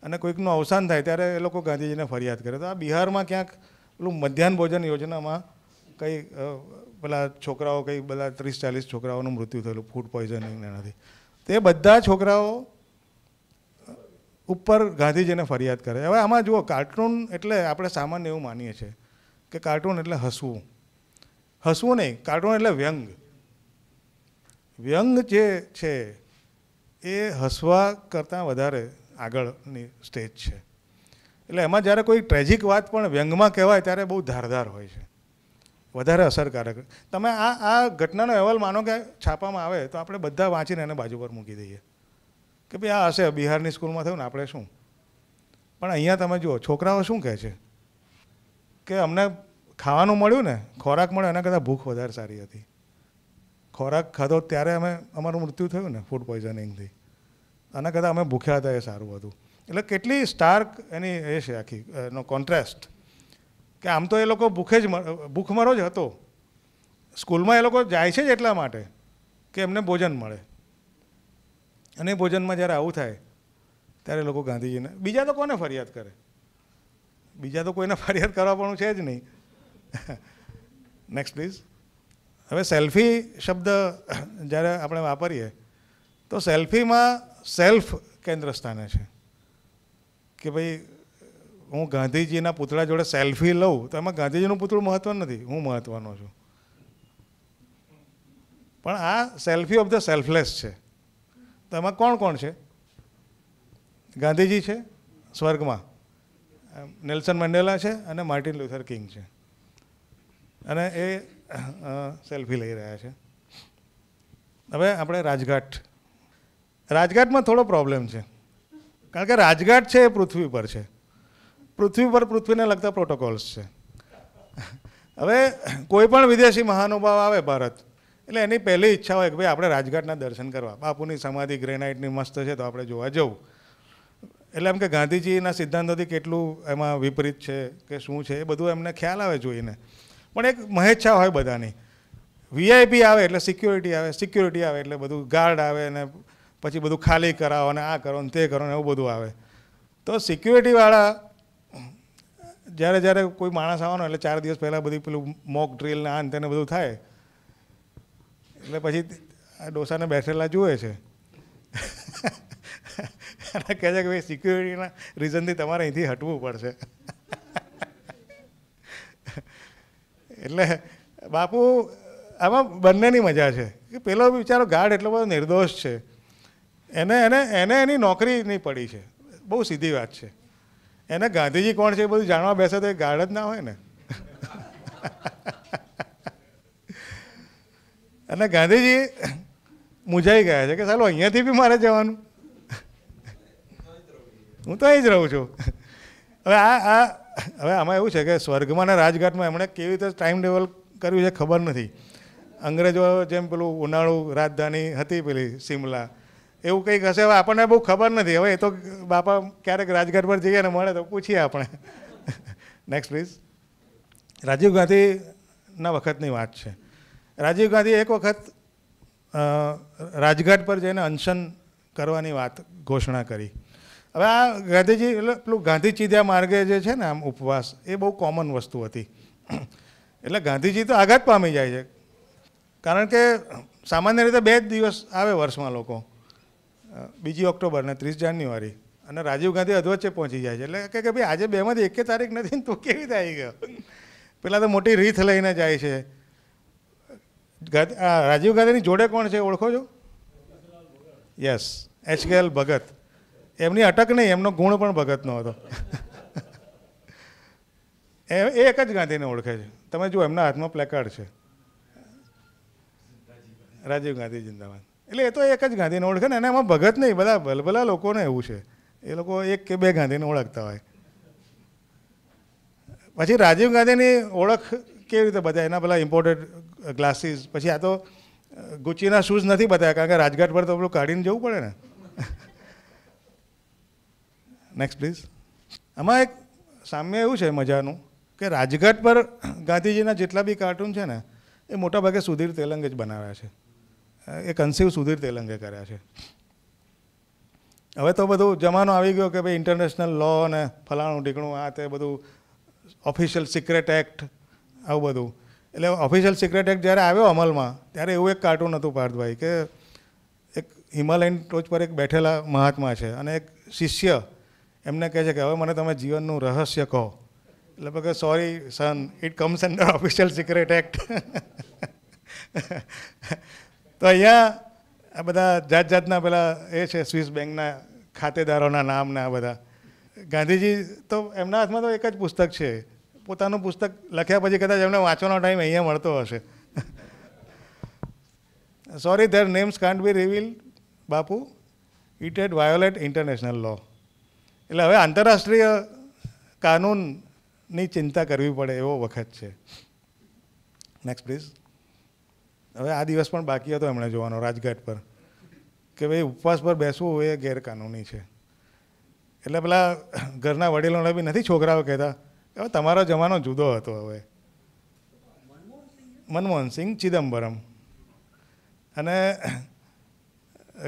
Speaker 2: અને કોઈકનું અવસાન થાય ત્યારે એ લોકો ગાંધીજીને ફરિયાદ કરે તો આ બિહારમાં ક્યાંક પેલું મધ્યાહન ભોજન યોજનામાં કંઈ પેલા છોકરાઓ કંઈ બધા ત્રીસ ચાલીસ છોકરાઓનું મૃત્યુ થયેલું ફૂડ પોઈઝનિંગ એનાથી તે બધા છોકરાઓ ઉપર ગાંધીજીને ફરિયાદ કરે હવે આમાં જુઓ કાર્ટૂન એટલે આપણે સામાન્ય એવું માનીએ છીએ કે કાર્ટૂન એટલે હસવું હસવું નહીં કાર્ટૂન એટલે વ્યંગ વ્યંગ જે છે એ હસવા કરતાં વધારે આગળની સ્ટેજ છે એટલે એમાં જ્યારે કોઈ ટ્રેજિક વાત પણ વ્યંગમાં કહેવાય ત્યારે બહુ ધારધાર હોય છે વધારે અસરકારક તમે આ આ ઘટનાનો અહેવાલ માનો કે છાપામાં આવે તો આપણે બધા વાંચીને એને બાજુ પર મૂકી દઈએ કે ભાઈ આ હશે બિહારની સ્કૂલમાં થયું ને આપણે શું પણ અહીંયા તમે જુઓ છોકરાઓ શું કહે છે કે અમને ખાવાનું મળ્યું ને ખોરાક મળ્યો એના કરતાં ભૂખ વધારે સારી હતી ખોરાક ખાધો ત્યારે અમે અમારું મૃત્યુ થયું ને ફૂડ પોઈઝનિંગથી આના કરતાં અમે ભૂખ્યા હતા એ સારું હતું એટલે કેટલી સ્ટાર્ક એની એ છે આખી એનો કોન્ટ્રાસ્ટ કે આમ તો એ લોકો ભૂખે જ ભૂખમરો જ હતો સ્કૂલમાં એ લોકો જાય છે જ એટલા માટે કે એમને ભોજન મળે અને ભોજનમાં જ્યારે આવું થાય ત્યારે લોકો ગાંધીજીને બીજા તો કોને ફરિયાદ કરે બીજા તો કોઈને ફરિયાદ કરવા પણ છે જ નહીં નેક્સ્ટ પ્લીઝ હવે સેલ્ફી શબ્દ જ્યારે આપણે વાપરીએ તો સેલ્ફીમાં સેલ્ફ કેન્દ્ર સ્થાને છે કે ભાઈ હું ગાંધીજીના પૂતળા જોડે સેલ્ફી લઉં તો એમાં ગાંધીજીનું પૂતળું મહત્વ નથી હું મહત્વનો છું પણ આ સેલ્ફી ઓફ ધ સેલ્ફલેસ છે તો એમાં કોણ કોણ છે ગાંધીજી છે સ્વર્ગમાં નેલ્સન મેન્ડેલા છે અને માર્ટિન લ્યુથર કિંગ છે અને એ સેલ્ફી લઈ રહ્યા છે હવે આપણે રાજઘાટ રાજઘાટમાં થોડો પ્રોબ્લેમ છે કારણ કે રાજઘાટ છે એ પૃથ્વી પર છે પૃથ્વી પર પૃથ્વીને લગતા પ્રોટોકોલ્સ છે હવે કોઈ પણ વિદેશી મહાનુભાવ આવે ભારત એટલે એની પહેલી ઈચ્છા હોય કે ભાઈ આપણે રાજઘાટના દર્શન કરવા બાપુની સમાધિ ગ્રેનાઇટની મસ્ત છે તો આપણે જોવા જવું એટલે એમ કે ગાંધીજીના સિદ્ધાંતોથી કેટલું એમાં વિપરીત છે કે શું છે એ બધું એમને ખ્યાલ આવે જોઈને પણ એક મહેચ્છા હોય બધાની વીઆઈપી આવે એટલે સિક્યુરિટી આવે સિક્યુરિટી આવે એટલે બધું ગાર્ડ આવે ને પછી બધું ખાલી કરાવો ને આ કરો ને તે કરો ને એવું બધું આવે તો સિક્યુરિટીવાળા જ્યારે જ્યારે કોઈ માણસ આવવાનો એટલે ચાર દિવસ પહેલાં બધી પેલું મોક ડ્રીલ ને આ ને તેને બધું થાય એટલે પછી આ ડોસાને બેઠેલા જુએ છે અને કહે છે કે ભાઈ સિક્યુરિટીના રીઝનથી તમારે અહીંથી હટવું પડશે એટલે બાપુ આમાં બંનેની મજા છે કે પેલો બિચારો ગાર્ડ એટલો બધો નિર્દોષ છે એને એને એને એની નોકરી નહીં પડી છે બહુ સીધી વાત છે એને ગાંધીજી કોણ છે એ બધું જાણવા બેસે તો એ ગાઢ જ ના હોય ને અને ગાંધીજી મૂંઝાઈ ગયા છે કે ચાલો અહીંયાથી બી મારે જવાનું હું તો અહીં જ રહું છું હવે આ આ હવે આમાં એવું છે કે સ્વર્ગમાં અને રાજઘાટમાં એમણે કેવી રીતે ટાઈમ ટેબલ કર્યું છે ખબર નથી અંગ્રેજો જેમ પેલું ઉનાળુ રાજધાની હતી પેલી સિમલા એવું કંઈક હશે હવે આપણને બહુ ખબર નથી હવે એ તો બાપા ક્યારેક રાજઘાટ પર જઈએ ને મળે તો પૂછીએ આપણે નેક્સ્ટ પ્લીઝ રાજીવ ગાંધીના વખતની વાત છે રાજીવ ગાંધી એક વખત રાજઘાટ પર જઈને અનશન કરવાની વાત ઘોષણા કરી હવે આ ગાંધીજી એટલે પેલું ગાંધી ચીધ્યા માર્ગે જે છે ને આમ ઉપવાસ એ બહુ કોમન વસ્તુ હતી એટલે ગાંધીજી તો આઘાત પામી જાય છે કારણ કે સામાન્ય રીતે બે જ દિવસ આવે વર્ષમાં લોકો બીજી ઓક્ટોબર ને ત્રીસ જાન્યુઆરી અને રાજીવ ગાંધી અધવચ્ચે પહોંચી જાય છે એટલે કે ભાઈ આજે બેમાંથી એકે તારીખ નથી ને તું કેવી રીતે આવી ગયો પહેલાં તો મોટી રીત લઈને જાય છે રાજીવ ગાંધીની જોડે કોણ છે ઓળખો છો yes H K L Bhagat એમની અટક નહીં એમનો ગુણ પણ ભગતનો હતો એ એક જ ગાંધીને ઓળખે છે તમે જુઓ એમના હાથમાં પ્લેકાર્ડ છે રાજીવ ગાંધી જિંદાબાદ એટલે એ તો એક જ ગાંધીને ઓળખે ને અને એમાં ભગત નહીં બધા ભલભલા લોકોને એવું છે એ લોકો એક કે બે ગાંધીને ઓળખતા હોય પછી રાજીવ ગાંધીની ઓળખ કેવી રીતે બધા એના પેલા ઇમ્પોર્ટેડ ગ્લાસીસ પછી આ તો ગુચીના શૂઝ નથી બતાવ્યા કારણ કે રાજઘાટ પર તો પેલું કાઢીને જવું પડે ને નેક્સ્ટ પ્લીઝ આમાં એક સામ્ય એવું છે મજાનું કે રાજઘાટ પર ગાંધીજીના જેટલા બી કાર્ટૂન છે ને એ મોટાભાગે સુધીર તેલંગ જ બનાવ્યા છે એ કન્સીવ સુધીર તેલંગે કર્યા છે હવે તો બધું જમાનો આવી ગયો કે ભાઈ ઇન્ટરનેશનલ લો અને ફલાણું ઢીકણું આ તે બધું ઓફિશિયલ સિક્રેટ એક્ટ આવું બધું એટલે ઓફિશિયલ સિક્રેટ એક્ટ જ્યારે આવ્યો અમલમાં ત્યારે એવું એક કાર્ટૂન હતું પાર્થભાઈ કે એક હિમાલયન ટોચ પર એક બેઠેલા મહાત્મા છે અને એક શિષ્ય એમને કહે છે કે હવે મને તમે જીવનનું રહસ્ય કહો એટલે કે sorry son it comes under official secret act તો અહીંયા આ બધા જાત જાતના પેલા એ છે સ્વિસ બેંકના ખાતેદારોના નામના આ બધા ગાંધીજી તો એમના હાથમાં તો એક જ પુસ્તક છે પોતાનું પુસ્તક લખ્યા પછી કદાચ એમને વાંચવાનો ટાઈમ અહીંયા મળતો હશે sorry their names can't be reveal Bapu it had violate international law એટલે હવે આંતરરાષ્ટ્રીય કાનૂનની ચિંતા કરવી પડે એવો વખત છે નેક્સ્ટ પ્લીઝ હવે આ દિવસ પણ બાકી હતો એમણે જોવાનો રાજઘાટ પર કે ભાઈ ઉપવાસ પર બેસવું એ ગેરકાનૂની છે એટલે પેલા ઘરના વડીલોને બી નથી છોકરાઓ કહેતા હવે તમારો જમાનો જુદો હતો હવે મનમોહનસિંહ ચિદમ્બરમ અને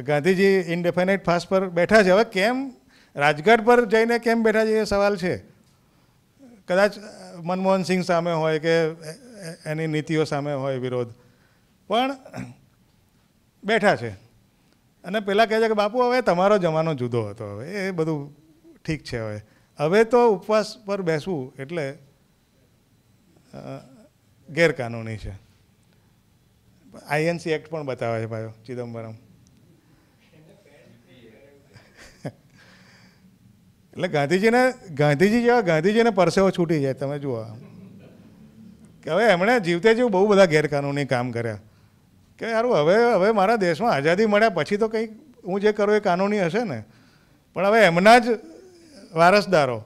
Speaker 2: ગાંધીજી ઇન્ડેફાઇનાઇટ ફાસ્ટ પર બેઠા છે હવે કેમ રાજઘાટ પર જઈને કેમ બેઠા છે એ સવાલ છે કદાચ મનમોહન મનમોહનસિંહ સામે હોય કે એની નીતિઓ સામે હોય વિરોધ પણ બેઠા છે અને પહેલાં કહે છે કે બાપુ હવે તમારો જમાનો જુદો હતો હવે એ બધું ઠીક છે હવે હવે તો ઉપવાસ પર બેસવું એટલે ગેરકાનૂની છે આઈએનસી એક્ટ પણ બતાવે છે ભાઈ ચિદમ્બરમ એટલે ગાંધીજીને ગાંધીજી જેવા ગાંધીજીને પરસેવો છૂટી જાય તમે જુઓ કે હવે એમણે જીવતે જીવ બહુ બધા ગેરકાનૂની કામ કર્યા કે યાર હવે હવે મારા દેશમાં આઝાદી મળ્યા પછી તો કંઈક હું જે કરું એ કાનૂની હશે ને પણ હવે એમના જ વારસદારો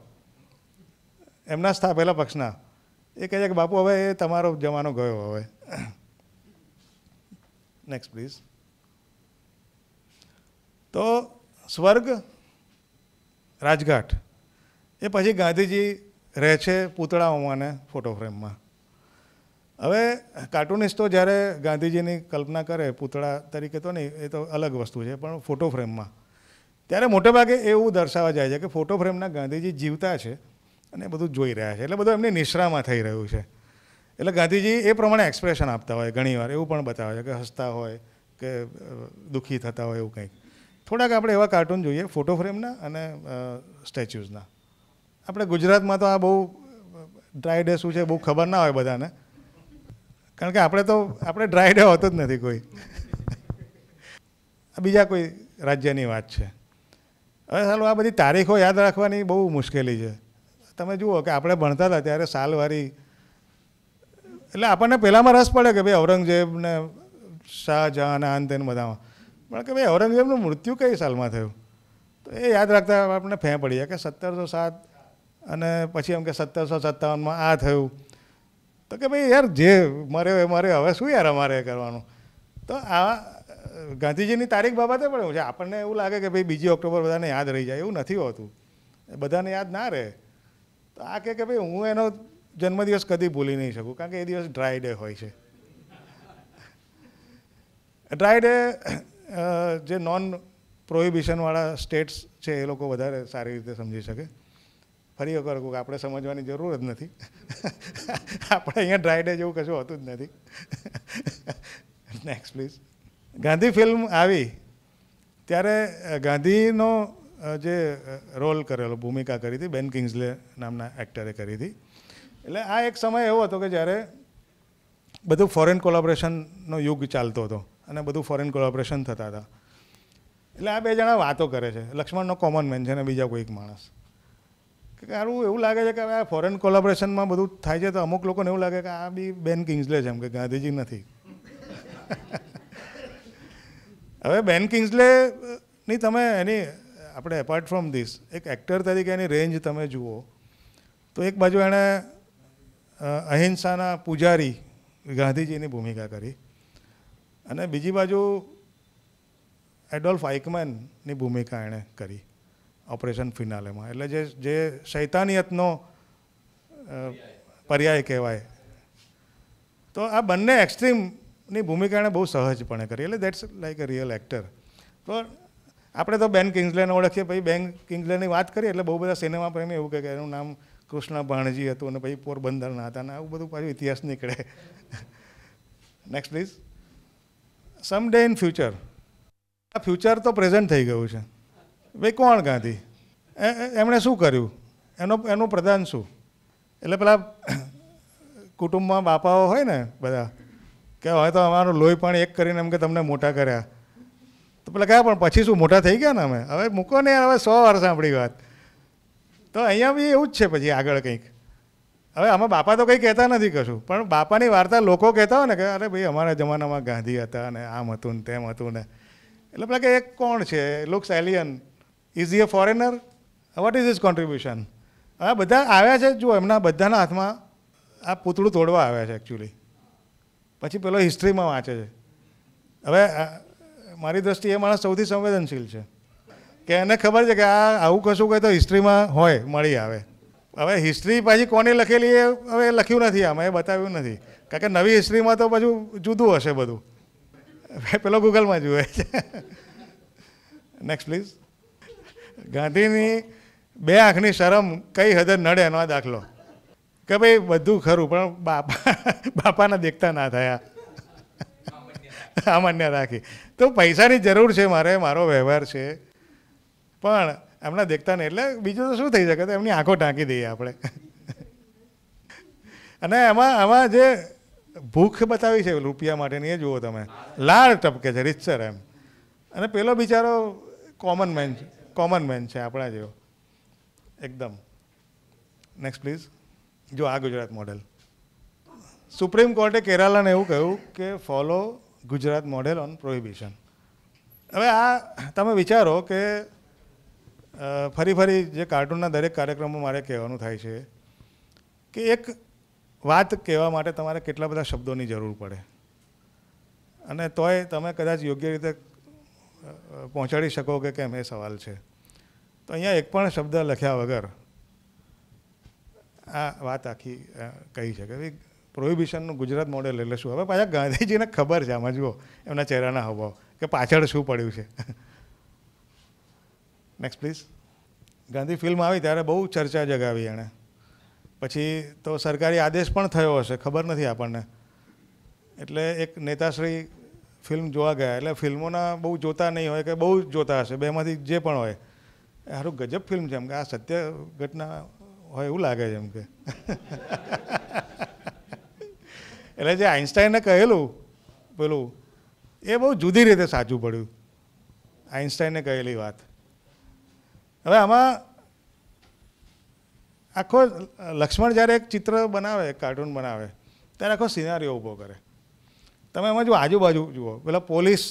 Speaker 2: એમના સ્થાપેલા પક્ષના એ કહે છે કે બાપુ હવે એ તમારો જમાનો ગયો હવે નેક્સ્ટ પ્લીઝ તો સ્વર્ગ રાજઘાટ એ પછી ગાંધીજી રહે છે પૂતળાઓમાં અને ફોટો ફ્રેમમાં હવે કાર્ટુનિસ્ટો જ્યારે ગાંધીજીની કલ્પના કરે પૂતળા તરીકે તો નહીં એ તો અલગ વસ્તુ છે પણ ફોટો ફ્રેમમાં ત્યારે મોટેભાગે એવું દર્શાવવા જાય છે કે ફોટો ફ્રેમના ગાંધીજી જીવતા છે અને બધું જોઈ રહ્યા છે એટલે બધું એમની નિશ્રામાં થઈ રહ્યું છે એટલે ગાંધીજી એ પ્રમાણે એક્સપ્રેશન આપતા હોય ઘણીવાર એવું પણ બતાવે છે કે હસતા હોય કે દુઃખી થતા હોય એવું કંઈક થોડાક આપણે એવા કાર્ટૂન જોઈએ ફોટો ફ્રેમના અને સ્ટેચ્યુઝના આપણે ગુજરાતમાં તો આ બહુ ડ્રાય ડે શું છે બહુ ખબર ના હોય બધાને કારણ કે આપણે તો આપણે ડ્રાયડે હોતો જ નથી કોઈ બીજા કોઈ રાજ્યની વાત છે હવે ચાલો આ બધી તારીખો યાદ રાખવાની બહુ મુશ્કેલી છે તમે જુઓ કે આપણે ભણતા હતા ત્યારે સાલવારી એટલે આપણને પહેલાંમાં રસ પડે કે ભાઈ ઔરંગઝેબ ને શાહજહાન આન તેન બધામાં પણ કે ભાઈ ઔરંગઝેબનું મૃત્યુ કઈ સાલમાં થયું તો એ યાદ રાખતા આપણને ફેં પડી જાય કે સત્તરસો સાત અને પછી એમ કે સત્તરસો સત્તાવનમાં આ થયું તો કે ભાઈ યાર જે મર્યો એ મર્યો હવે શું યાર અમારે કરવાનું તો આ ગાંધીજીની તારીખ બાબતે પણ એવું છે આપણને એવું લાગે કે ભાઈ બીજી ઓક્ટોબર બધાને યાદ રહી જાય એવું નથી હોતું બધાને યાદ ના રહે તો આ કહે કે ભાઈ હું એનો જન્મદિવસ કદી ભૂલી નહીં શકું કારણ કે એ દિવસ ડ્રાય ડે હોય છે ડ્રાય ડે જે નોન પ્રોહિબિશનવાળા સ્ટેટ્સ છે એ લોકો વધારે સારી રીતે સમજી શકે ફરી એકવાર કહું આપણે સમજવાની જરૂર જ નથી આપણે અહીંયા ડ્રાયડે જેવું કશું હોતું જ નથી નેક્સ્ટ પ્લીઝ ગાંધી ફિલ્મ આવી ત્યારે ગાંધીનો જે રોલ કરેલો ભૂમિકા કરી હતી બેન કિંગ્સલે નામના એક્ટરે કરી હતી એટલે આ એક સમય એવો હતો કે જ્યારે બધું ફોરેન કોલાબોરેશનનો યુગ ચાલતો હતો અને બધું ફોરેન કોલોપરેશન થતા હતા એટલે આ બે જણા વાતો કરે છે લક્ષ્મણનો કોમન મેન છે ને બીજા કોઈક માણસ કે સારું એવું લાગે છે કે હવે આ ફોરેન કોલોબરેશનમાં બધું થાય છે તો અમુક લોકોને એવું લાગે કે આ બી બેન કિંગ્સલે છે એમ કે ગાંધીજી નથી હવે બેન કિંગ્સલેની તમે એની આપણે એપાર્ટ ફ્રોમ ધીસ એક એક્ટર તરીકે એની રેન્જ તમે જુઓ તો એક બાજુ એણે અહિંસાના પૂજારી ગાંધીજીની ભૂમિકા કરી અને બીજી બાજુ એડોલ્ફ આઇકમેનની ભૂમિકા એણે કરી ઓપરેશન ફિનાલેમાં એટલે જે જે શૈતાનિયતનો પર્યાય કહેવાય તો આ બંને એક્સ્ટ્રીમની ભૂમિકા એણે બહુ સહજપણે કરી એટલે that's like a real actor તો આપણે તો બેન કિંગ્સલેને ઓળખીએ પછી બેન કિંગ્સલેની વાત કરીએ એટલે બહુ બધા સિનેમા પ્રેમી એવું કે એનું નામ કૃષ્ણ ભાણજી હતું અને પછી પોરબંદરના હતા ને આવું બધું પાછું ઇતિહાસ નીકળે next please someday in future આ ફ્યુચર તો પ્રેઝન્ટ થઈ ગયું છે ભાઈ કોણ ગાંધી એમણે શું કર્યું એનો એનું પ્રધાન શું એટલે પેલા કુટુંબમાં બાપાઓ હોય ને બધા કે હવે તો અમારું લોહી પણ એક કરીને એમ કે તમને મોટા કર્યા તો પેલા કહ્યા પણ પછી શું મોટા થઈ ગયા ને અમે હવે મૂકો ને હવે સો વર્ષ આપણી વાત તો અહીંયા બી એવું જ છે પછી આગળ કંઈક હવે આમાં બાપા તો કંઈ કહેતા નથી કશું પણ બાપાની વાર્તા લોકો કહેતા હોય ને કે અરે ભાઈ અમારા જમાનામાં ગાંધી હતા ને આમ હતું ને તેમ હતું ને એટલે પેલા કે એક કોણ છે લુક્સ એલિયન ઇઝ ઈ a foreigner what is is contribution આ બધા આવ્યા છે જુઓ એમના બધાના હાથમાં આ પૂતળું તોડવા આવ્યા છે એકચ્યુઅલી પછી પેલો હિસ્ટ્રીમાં વાંચે છે હવે મારી દ્રષ્ટિએ માણસ સૌથી સંવેદનશીલ છે કે એને ખબર છે કે આ આવું કશું કંઈ તો હિસ્ટ્રીમાં હોય મળી આવે હવે હિસ્ટ્રી પાછી કોને લખેલી એ હવે લખ્યું નથી આમાં એ બતાવ્યું નથી કારણ કે નવી હિસ્ટ્રીમાં તો પાછું જુદું હશે બધું પેલો ગૂગલમાં જુએ છે નેક્સ્ટ પ્લીઝ ગાંધીની બે આંખની શરમ કઈ હદે નડે એનો આ દાખલો કે ભાઈ બધું ખરું પણ બાપા બાપાના દેખતા ના થયા સામાન્ય રાખી તો પૈસાની જરૂર છે મારે મારો વ્યવહાર છે પણ એમના દેખતા નહીં એટલે બીજું તો શું થઈ શકે તો એમની આંખો ટાંકી દઈએ આપણે અને એમાં આમાં જે ભૂખ બતાવી છે રૂપિયા માટેની એ જુઓ તમે લાળ ટપકે છે રિચર એમ અને પેલો બિચારો કોમન મેન છે કોમન મેન છે આપણા જેવો એકદમ નેક્સ્ટ પ્લીઝ જો આ ગુજરાત મોડેલ સુપ્રીમ કોર્ટે કેરાલાને એવું કહ્યું કે follow Gujarat model on prohibition હવે આ તમે વિચારો કે ફરી ફરી જે કાર્ટૂનના દરેક કાર્યક્રમો મારે કહેવાનું થાય છે કે એક વાત કહેવા માટે તમારે કેટલા બધા શબ્દોની જરૂર પડે અને તોય તમે કદાચ યોગ્ય રીતે પહોંચાડી શકો કે કેમ એ સવાલ છે તો અહીંયા એક પણ શબ્દ લખ્યા વગર આ વાત આખી કહી છે કે ભાઈ પ્રોહિબિશનનું ગુજરાત મોડેલ એટલે શું હવે પાછા ગાંધીજીને ખબર છે આમાં જુઓ એમના ચહેરાના હવાઓ કે પાછળ શું પડ્યું છે નેક્સ્ટ પ્લીઝ ગાંધી ફિલ્મ આવી ત્યારે બહુ ચર્ચા જગાવી એણે પછી તો સરકારી આદેશ પણ થયો હશે ખબર નથી આપણને એટલે એક નેતાશ્રી ફિલ્મ જોવા ગયા એટલે ફિલ્મોના બહુ જોતા નહીં હોય કે બહુ જોતા હશે બેમાંથી જે પણ હોય એ સારું ગજબ ફિલ્મ છે એમ કે આ સત્ય ઘટના હોય એવું લાગે છે એમ કે એટલે જે આઇન્સ્ટાઈને કહેલું પેલું એ બહુ જુદી રીતે સાચું પડ્યું આઈન્સ્ટાઈને કહેલી વાત હવે આમાં આખો લક્ષ્મણ જ્યારે એક ચિત્ર બનાવે કાર્ટૂન બનાવે ત્યારે આખો સિનારીઓ ઊભો કરે તમે એમાં જુઓ આજુબાજુ જુઓ પેલા પોલીસ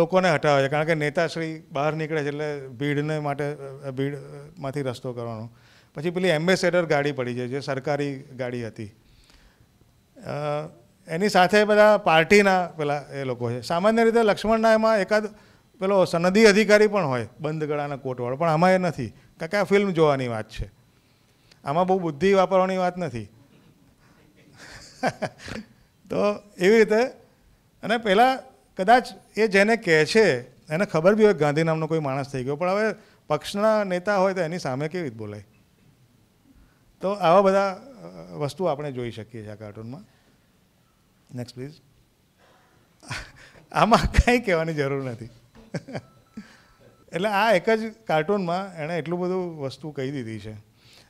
Speaker 2: લોકોને હટાવે છે કારણ કે નેતાશ્રી બહાર નીકળે છે એટલે ભીડને માટે ભીડમાંથી રસ્તો કરવાનો પછી પેલી એમ્બેસેડર ગાડી પડી છે જે સરકારી ગાડી હતી એની સાથે બધા પાર્ટીના પેલા એ લોકો છે સામાન્ય રીતે લક્ષ્મણના એમાં એકાદ પેલો સનદી અધિકારી પણ હોય બંધ ગળાના કોટવાળો પણ આમાં એ નથી કારણ કે ફિલ્મ જોવાની વાત છે આમાં બહુ બુદ્ધિ વાપરવાની વાત નથી તો એવી રીતે અને પહેલાં કદાચ એ જેને કહે છે એને ખબર બી હોય ગાંધી નામનો કોઈ માણસ થઈ ગયો પણ હવે પક્ષના નેતા હોય તો એની સામે કેવી રીતે બોલાય તો આવા બધા વસ્તુ આપણે જોઈ શકીએ છીએ આ કાર્ટૂનમાં નેક્સ્ટ પ્લીઝ આમાં કંઈ કહેવાની જરૂર નથી એટલે આ એક જ કાર્ટૂનમાં એણે એટલું બધું વસ્તુ કહી દીધી છે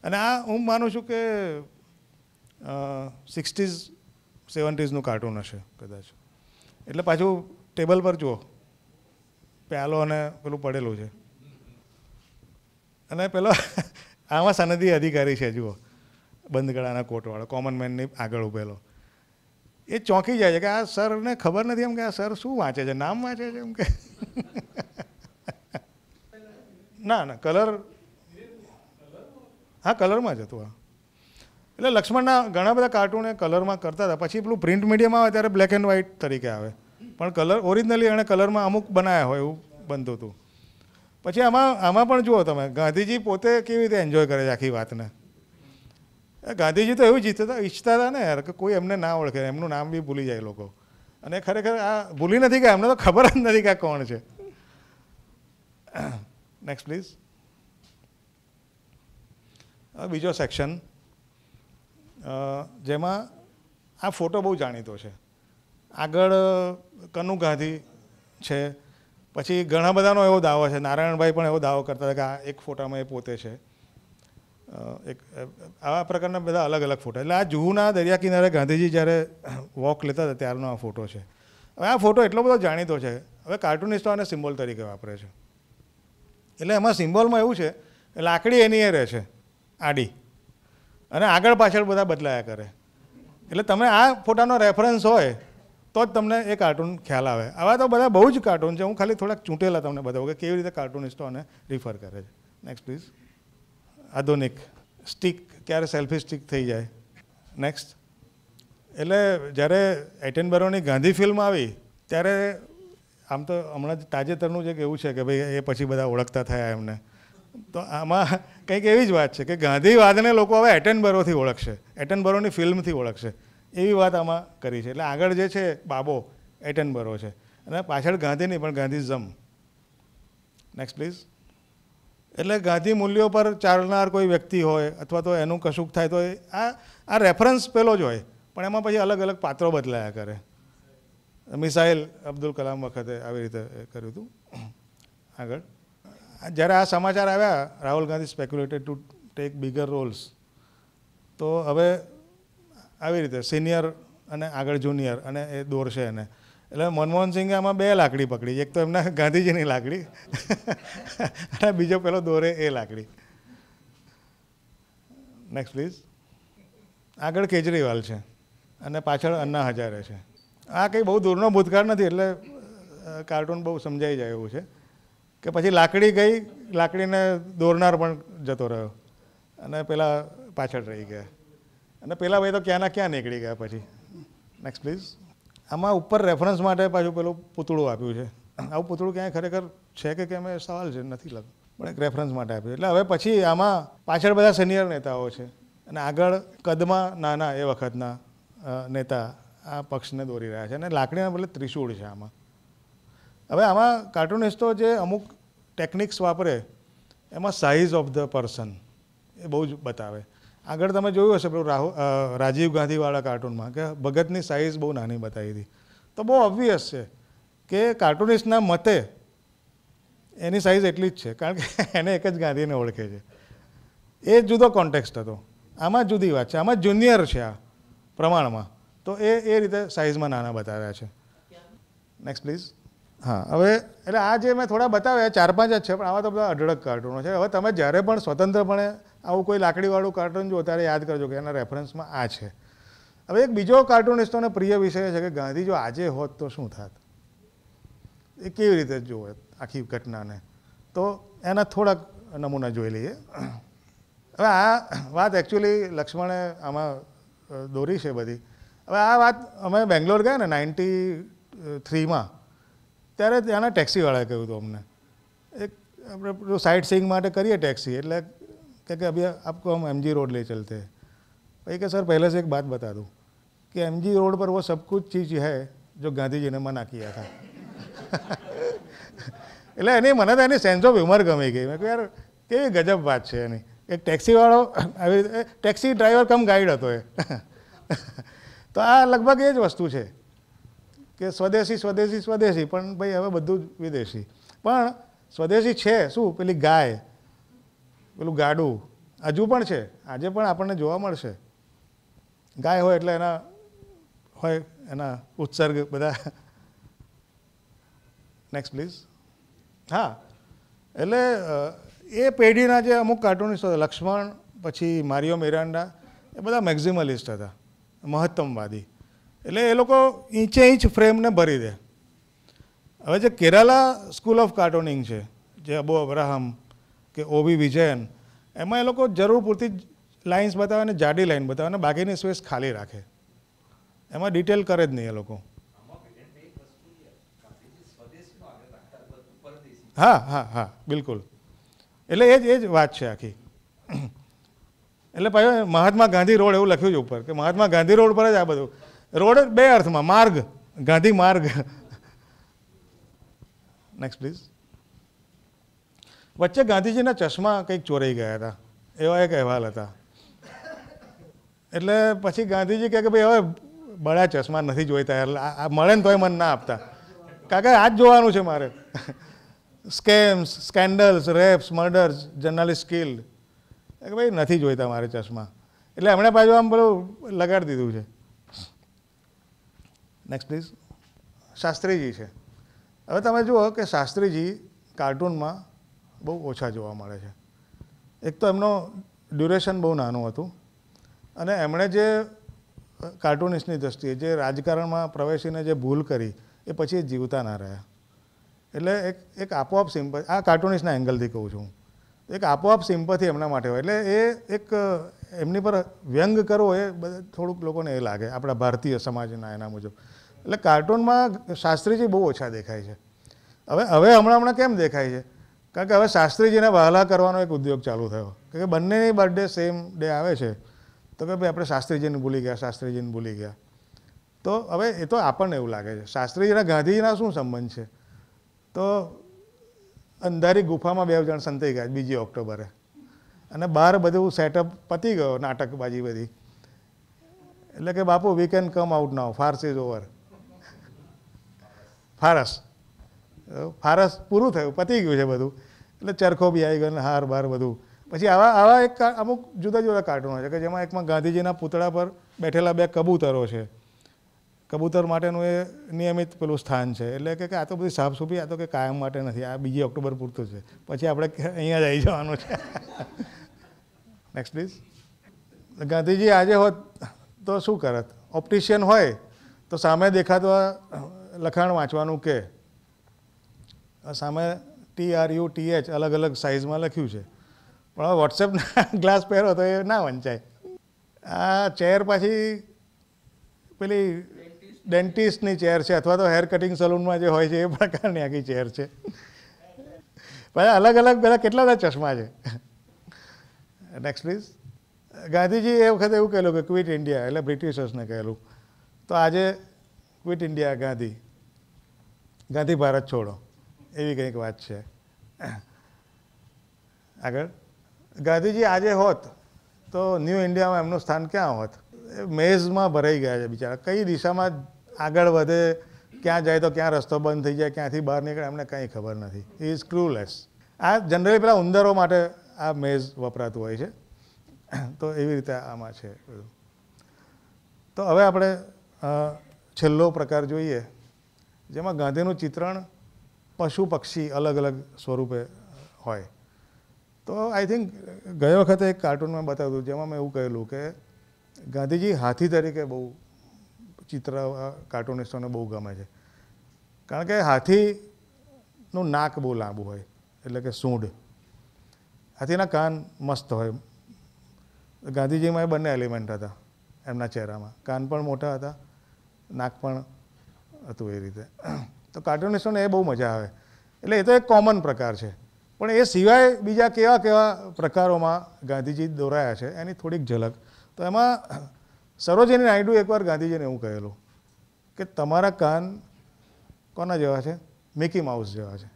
Speaker 2: અને આ હું માનું છું કે સિક્સટીઝ સેવન્ટીઝનું કાર્ટૂન હશે કદાચ એટલે પાછું ટેબલ પર જુઓ પ્યાલો અને પેલું પડેલું છે અને પેલો આમાં સનદી અધિકારી છે જુઓ બંધગળાના કોટવાળો કોમન મેનની આગળ ઉભેલો એ ચોંકી જાય છે કે આ સરને ખબર નથી એમ કે આ સર શું વાંચે છે નામ વાંચે છે એમ કે ના ના કલર હા કલરમાં જ હતું આ એટલે લક્ષ્મણના ઘણા બધા કાર્ટૂન એ કલરમાં કરતા હતા પછી પેલું પ્રિન્ટ મીડિયમમાં આવે ત્યારે બ્લેક એન્ડ વ્હાઇટ તરીકે આવે પણ કલર ઓરિજિનલી એણે કલરમાં અમુક બનાવ્યા હોય એવું બનતું હતું પછી આમાં આમાં પણ જુઓ તમે ગાંધીજી પોતે કેવી રીતે એન્જોય કરે છે આખી વાતને ગાંધીજી તો એવું જીતતા ઈચ્છતા ઈચ્છતા હતા ને યાર કે કોઈ એમને ના ઓળખે એમનું નામ બી ભૂલી જાય લોકો અને ખરેખર આ ભૂલી નથી કે એમને તો ખબર જ નથી કે આ કોણ છે નેક્સ્ટ પ્લીઝ બીજો સેક્શન જેમાં આ ફોટો બહુ જાણીતો છે આગળ કનુ ગાંધી છે પછી ઘણા બધાનો એવો દાવો છે નારાયણભાઈ પણ એવો દાવો કરતા હતા કે આ એક ફોટામાં એ પોતે છે એક આવા પ્રકારના બધા અલગ અલગ ફોટો એટલે આ જુહુના દરિયા કિનારે ગાંધીજી જ્યારે વોક લેતા હતા ત્યારનો આ ફોટો છે હવે આ ફોટો એટલો બધો જાણીતો છે હવે કાર્ટુનિસ્ટો આને સિમ્બોલ તરીકે વાપરે છે એટલે એમાં સિમ્બોલમાં એવું છે લાકડી એની એ રહે છે આડી અને આગળ પાછળ બધા બદલાયા કરે એટલે તમે આ ફોટાનો રેફરન્સ હોય તો જ તમને એ કાર્ટૂન ખ્યાલ આવે આવા તો બધા બહુ જ કાર્ટૂન છે હું ખાલી થોડાક ચૂંટેલા તમને બતાવું કે કેવી રીતે કાર્ટુનિસ્ટો આને રિફર કરે છે નેક્સ્ટ પ્લીઝ આધુનિક સ્ટિક ક્યારે સેલ્ફી સ્ટીક થઈ જાય નેક્સ્ટ એટલે જ્યારે એટેન બરોની ગાંધી ફિલ્મ આવી ત્યારે આમ તો હમણાં જ તાજેતરનું જે કેવું છે કે ભાઈ એ પછી બધા ઓળખતા થયા એમને તો આમાં કંઈક એવી જ વાત છે કે ગાંધીવાદને લોકો હવે એટેન બરોથી ઓળખશે એટેન બરોની ફિલ્મથી ઓળખશે એવી વાત આમાં કરી છે એટલે આગળ જે છે બાબો એટેન બરો છે અને પાછળ ગાંધી નહીં પણ ગાંધીઝમ નેક્સ્ટ પ્લીઝ એટલે ગાંધી મૂલ્યો પર ચાલનાર કોઈ વ્યક્તિ હોય અથવા તો એનું કશુંક થાય તો આ આ રેફરન્સ પેલો જ હોય પણ એમાં પછી અલગ અલગ પાત્રો બદલાયા કરે મિસાઇલ અબ્દુલ કલામ વખતે આવી રીતે કર્યું હતું આગળ જ્યારે આ સમાચાર આવ્યા Rahul Gandhi speculated to take bigger roles તો હવે આવી રીતે સિનિયર અને આગળ જુનિયર અને એ દોરશે એને એટલે મનમોહનસિંહે આમાં બે લાકડી પકડી એક તો એમના ગાંધીજીની લાકડી અને બીજો પેલો દોરે એ લાકડી નેક્સ્ટ પ્લીઝ આગળ કેજરીવાલ છે અને પાછળ અન્ના હજારે છે આ કંઈ બહુ દૂરનો ભૂતકાળ નથી એટલે કાર્ટૂન બહુ સમજાઈ જાય એવું છે કે પછી લાકડી ગઈ લાકડીને દોરનાર પણ જતો રહ્યો અને પેલા પાછળ રહી ગયા અને પેલા ભાઈ તો ક્યાંના ક્યાં નીકળી ગયા પછી નેક્સ્ટ પ્લીઝ આમાં ઉપર રેફરન્સ માટે પાછું પેલું પૂતળું આપ્યું છે આવું પુતળું ક્યાંય ખરેખર છે કે કેમ એ સવાલ છે નથી લગ પણ એક રેફરન્સ માટે આપ્યું એટલે હવે પછી આમાં પાછળ બધા સિનિયર નેતાઓ છે અને આગળ કદમાં નાના એ વખતના નેતા આ પક્ષને દોરી રહ્યા છે અને લાકડીના બદલે ત્રિશૂળ છે આમાં હવે આમાં કાર્ટુનિસ્ટો જે અમુક ટેકનિક્સ વાપરે એમાં સાઇઝ ઓફ ધ પર્સન એ બહુ જ બતાવે આગળ તમે જોયું હશે પેલું રાહુલ રાજીવ ગાંધીવાળા કાર્ટૂનમાં કે ભગતની સાઇઝ બહુ નાની બતાવી હતી તો બહુ ઓબ્વિયસ છે કે કાર્ટૂનિસ્ટના મતે એની સાઇઝ એટલી જ છે કારણ કે એને એક જ ગાંધીને ઓળખે છે એ જુદો કોન્ટેક્સ્ટ હતો આમાં જુદી વાત છે આમાં જુનિયર છે આ પ્રમાણમાં તો એ એ રીતે સાઇઝમાં નાના બતાવ્યા છે નેક્સ્ટ પ્લીઝ હા હવે એટલે આ જે મેં થોડા બતાવ્યા ચાર પાંચ જ છે પણ આવા તો બધા અઢળક કાર્ટૂનો છે હવે તમે જ્યારે પણ સ્વતંત્રપણે આવું કોઈ લાકડીવાળું કાર્ટૂન જો ત્યારે યાદ કરજો કે એના રેફરન્સમાં આ છે હવે એક બીજો કાર્ટૂનિસ્ટોને પ્રિય વિષય છે કે ગાંધી જો આજે હોત તો શું થાત એ કેવી રીતે જોવે આખી ઘટનાને તો એના થોડાક નમૂના જોઈ લઈએ હવે આ વાત એકચ્યુઅલી લક્ષ્મણે આમાં દોરી છે બધી હવે આ વાત અમે બેંગ્લોર ગયા ને નાઇન્ટી થ્રીમાં ત્યારે ત્યાંના ટેક્સીવાળાએ કહ્યું હતું અમને એક આપણે સાઇટ સીઈંગ માટે કરીએ ટેક્સી એટલે क्या અભી अभी आपको हम एमजी रोड ले चलते हैं भाई क्या सर એક से एक बात बता दूँ कि एमजी रोड पर वो सब कुछ चीज़ है ગાંધીજીને જીને મના किया था એટલે એની મને તો એની સેન્સ ઓફ હ્યુમર ગમી ગઈ મેં યાર કેવી ગજબ વાત છે એની એક ટેક્સીવાળો આવી રીતે ટેક્સી ડ્રાઈવર કમ ગાઈડ હતો એ તો આ લગભગ એ જ વસ્તુ છે કે સ્વદેશી સ્વદેશી સ્વદેશી પણ ભાઈ હવે બધું જ વિદેશી પણ સ્વદેશી છે શું પેલી ગાય પેલું ગાડું હજુ પણ છે આજે પણ આપણને જોવા મળશે ગાય હોય એટલે એના હોય એના ઉત્સર્ગ બધા નેક્સ્ટ પ્લીઝ હા એટલે એ પેઢીના જે અમુક કાર્ટૂનિસ્ટ હતા લક્ષ્મણ પછી મારિયો મેરાન્ડા એ બધા મેક્ઝિમલિસ્ટ હતા મહત્તમવાદી એટલે એ લોકો ઈંચે ઈંચ ફ્રેમને ભરી દે હવે જે કેરાલા સ્કૂલ ઓફ કાર્ટુનિંગ છે જે અબો અબ્રાહમ કે ઓબી વિજયન એમાં એ લોકો જરૂર પૂરતી લાઇન્સ બતાવે અને જાડી લાઇન બતાવે અને બાકીની સ્પેસ ખાલી રાખે એમાં ડિટેલ કરે જ નહીં એ લોકો હા હા હા બિલકુલ એટલે એ જ એ જ વાત છે આખી એટલે પાછો મહાત્મા ગાંધી રોડ એવું લખ્યું છે ઉપર કે મહાત્મા ગાંધી રોડ પર જ આ બધું રોડ બે અર્થમાં માર્ગ ગાંધી માર્ગ નેક્સ્ટ પ્લીઝ વચ્ચે ગાંધીજીના ચશ્મા કંઈક ચોરાઈ ગયા હતા એવા એક અહેવાલ હતા એટલે પછી ગાંધીજી કહે કે ભાઈ હવે બળા ચશ્મા નથી જોઈતા આ મળે ને તોય મને ના આપતા કાકા આ જ જોવાનું છે મારે scams scandals rapes murders journalist killed કે ભાઈ નથી જોઈતા મારે ચશ્મા એટલે એમણે બાજુ આમ બધું લગાડી દીધું છે નેક્સ્ટ પ્લીઝ શાસ્ત્રીજી છે હવે તમે જુઓ કે શાસ્ત્રીજી કાર્ટૂનમાં બહુ ઓછા જોવા મળે છે એક તો એમનો ડ્યુરેશન બહુ નાનું હતું અને એમણે જે કાર્ટૂનિસ્ટની દ્રષ્ટિએ જે રાજકારણમાં પ્રવેશીને જે ભૂલ કરી એ પછી જીવતા ના રહ્યા એટલે એક એક આપોઆપ સિમ્પ આ કાર્ટૂનિસ્ટના એંગલથી કહું છું એક આપોઆપ સિમ્પથી એમના માટે હોય એટલે એ એક એમની પર વ્યંગ કરવો એ થોડુંક લોકોને એ લાગે આપણા ભારતીય સમાજના એના મુજબ એટલે કાર્ટૂનમાં શાસ્ત્રીજી બહુ ઓછા દેખાય છે હવે હવે હમણાં હમણાં કેમ દેખાય છે કારણ કે હવે શાસ્ત્રીજીને વહાલા કરવાનો એક ઉદ્યોગ ચાલુ થયો કારણ કે બંનેની બર્થડે સેમ ડે આવે છે તો કે ભાઈ આપણે શાસ્ત્રીજીને ભૂલી ગયા શાસ્ત્રીજીને ભૂલી ગયા તો હવે એ તો આપણને એવું લાગે છે શાસ્ત્રીજીના ગાંધીજીના શું સંબંધ છે તો અંધારી ગુફામાં બે જણ સંતાઈ ગયા બીજી ઓક્ટોબરે અને બહાર બધું સેટઅપ પતી ગયો નાટકબાજી બધી એટલે કે Bapu we can come out now farce is over ફારસ ફારસ પૂરું થયું પતી ગયું છે બધું એટલે ચરખો બી આવી ગયો ને હાર બાર બધું પછી આવા આવા એક અમુક જુદા જુદા કાર્ટૂનો છે કે જેમાં એકમાં ગાંધીજીના પૂતળા પર બેઠેલા બે કબૂતરો છે કબૂતર માટેનું એ નિયમિત પેલું સ્થાન છે એટલે કે આ તો બધી સાફસૂફી આ તો કે કાયમ માટે નથી આ બીજી ઓક્ટોબર પૂરતું છે પછી આપણે અહીંયા જ આવી જવાનું છે નેક્સ્ટ પ્લીઝ ગાંધીજી આજે હોત તો શું કરત ઓપ્ટિશિયન હોય તો સામે દેખાતો લખાણ વાંચવાનું કે સામે T R U T H અલગ અલગ સાઇઝમાં લખ્યું છે પણ હવે વોટ્સએપના ગ્લાસ પહેરો તો એ ના વંચાય આ ચેર પાછી પેલી ડેન્ટિસ્ટની ચેર છે અથવા તો હેર કટિંગ સલૂનમાં જે હોય છે એ પ્રકારની આખી ચેર છે પાછા અલગ અલગ પહેલાં કેટલા બધા ચશ્મા છે નેક્સ્ટ પ્લીઝ ગાંધીજી એ વખતે એવું કહેલું કે ક્વિટ ઇન્ડિયા એટલે બ્રિટિશર્સને કહેલું તો આજે ક્વિટ ઇન્ડિયા ગાંધી ગાંધી ભારત છોડો એવી કંઈક વાત છે આગળ ગાંધીજી આજે હોત તો ન્યૂ ઇન્ડિયામાં એમનું સ્થાન ક્યાં હોત મેઝમાં ભરાઈ ગયા છે બિચારા કઈ દિશામાં આગળ વધે ક્યાં જાય તો ક્યાં રસ્તો બંધ થઈ જાય ક્યાંથી બહાર નીકળે એમને કંઈ ખબર નથી ઇઝ ક્લૂલેસ આ જનરલી પેલા ઉંદરો માટે આ મેઝ વપરાતું હોય છે તો એવી રીતે આમાં છે તો હવે આપણે છેલ્લો પ્રકાર જોઈએ જેમાં ગાંધીનું ચિત્રણ પશુ પક્ષી અલગ અલગ સ્વરૂપે હોય તો આઈ થિંક ગયા વખતે એક કાર્ટૂનમાં બતાવ્યું હતું જેમાં મેં એવું કહેલું કે ગાંધીજી હાથી તરીકે બહુ ચિત્ર કાર્ટુનિસ્ટોને બહુ ગમે છે કારણ કે હાથીનું નાક બહુ લાંબુ હોય એટલે કે સૂંઢ હાથીના કાન મસ્ત હોય ગાંધીજીમાં એ બંને એલિમેન્ટ હતા એમના ચહેરામાં કાન પણ મોટા હતા નાક પણ હતું એ રીતે તો કાર્ટુનિસ્ટોને એ બહુ મજા આવે એટલે એ તો એક કોમન પ્રકાર છે પણ એ સિવાય બીજા કેવા કેવા પ્રકારોમાં ગાંધીજી દોરાયા છે એની થોડીક ઝલક તો એમાં સરોજિની નાયડુ એકવાર ગાંધીજીને એવું કહેલું કે તમારા કાન કોના જેવા છે મિકી માઉસ જેવા છે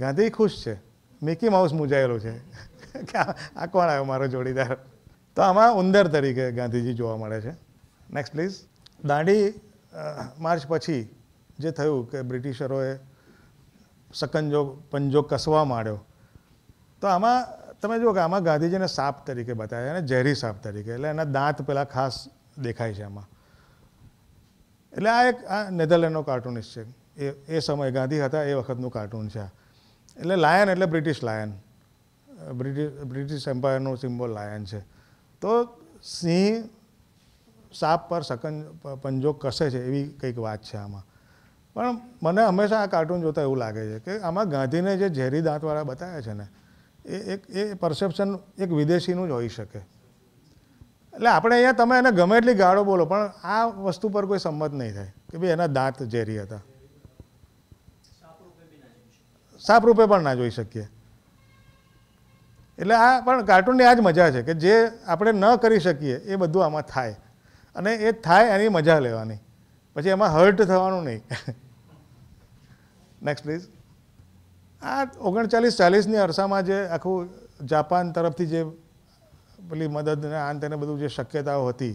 Speaker 2: ગાંધી ખુશ છે મિકી માઉસ મૂજાયેલું છે કે આ કોણ આવ્યો મારો જોડીદાર તો આમાં ઉંદર તરીકે ગાંધીજી જોવા મળે છે નેક્સ્ટ પ્લીઝ દાંડી માર્ચ પછી જે થયું કે બ્રિટિશરોએ સકંજો પંજો કસવા માંડ્યો તો આમાં તમે જુઓ કે આમાં ગાંધીજીને સાપ તરીકે બતાવ્યા અને ઝેરી સાપ તરીકે એટલે એના દાંત પેલા ખાસ દેખાય છે આમાં એટલે આ એક આ નેધરલેન્ડનો કાર્ટૂનિસ્ટ છે એ એ સમયે ગાંધી હતા એ વખતનું કાર્ટૂન છે એટલે લાયન એટલે બ્રિટિશ લાયન બ્રિટિશ બ્રિટિશ એમ્પાયરનું સિમ્બોલ લાયન છે તો સિંહ સાપ પર સકન પંજો કસે છે એવી કંઈક વાત છે આમાં પણ મને હંમેશા આ કાર્ટૂન જોતાં એવું લાગે છે કે આમાં ગાંધીને જે ઝેરી દાંતવાળા બતાવે છે ને એ એક એ પરસેપ્શન એક વિદેશીનું જ હોઈ શકે એટલે આપણે અહીંયા તમે એને ગમે એટલી ગાળો બોલો પણ આ વસ્તુ પર કોઈ સંમત નહીં થાય કે ભાઈ એના દાંત ઝેરી હતા સાપ રૂપે પણ ના જોઈ શકીએ એટલે આ પણ કાર્ટૂનની આ જ મજા છે કે જે આપણે ન કરી શકીએ એ બધું આમાં થાય અને એ થાય એની મજા લેવાની પછી એમાં હર્ટ થવાનું નહીં નેક્સ્ટ પ્લીઝ આ ઓગણચાલીસ ચાલીસની અરસામાં જે આખું જાપાન તરફથી જે પેલી મદદ મદદને આન તેને બધું જે શક્યતાઓ હતી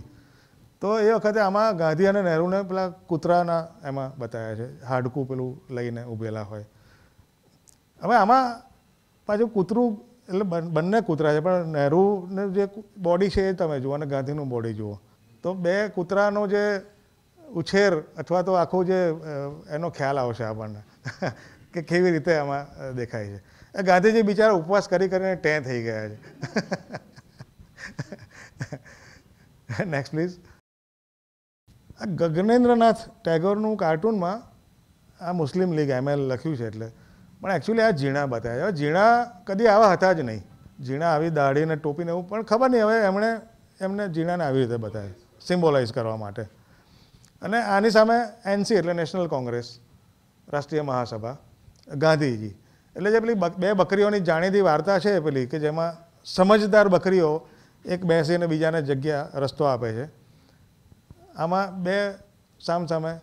Speaker 2: તો એ વખતે આમાં ગાંધી અને નહેરુને પેલા કૂતરાના એમાં બતાવ્યા છે હાડકું પેલું લઈને ઊભેલા હોય હવે આમાં પાછું કૂતરું એટલે બંને કૂતરા છે પણ નહેરુને જે બોડી છે એ તમે જુઓ અને ગાંધીનું બોડી જુઓ તો બે કૂતરાનો જે ઉછેર અથવા તો આખું જે એનો ખ્યાલ આવશે આપણને કે કેવી રીતે આમાં દેખાય છે ગાંધીજી બિચારા ઉપવાસ કરી કરીને ટેં થઈ ગયા છે નેક્સ્ટ પ્લીઝ આ ગગનેન્દ્રનાથ ટેગોરનું કાર્ટૂનમાં આ મુસ્લિમ લીગ એમએલ લખ્યું છે એટલે પણ એકચ્યુઅલી આ ઝીણા બતાવ્યા હવે ઝીણા કદી આવા હતા જ નહીં ઝીણા આવી દાઢીને ટોપીને એવું પણ ખબર નહીં હવે એમણે એમને ઝીણાને આવી રીતે બતાવ્યા સિમ્બોલાઇઝ કરવા માટે અને આની સામે એનસી એટલે નેશનલ કોંગ્રેસ રાષ્ટ્રીય મહાસભા ગાંધીજી એટલે જે પેલી બે બકરીઓની જાણીતી વાર્તા છે પેલી કે જેમાં સમજદાર બકરીઓ એક બેસીને બીજાને જગ્યા રસ્તો આપે છે આમાં બે સામસામે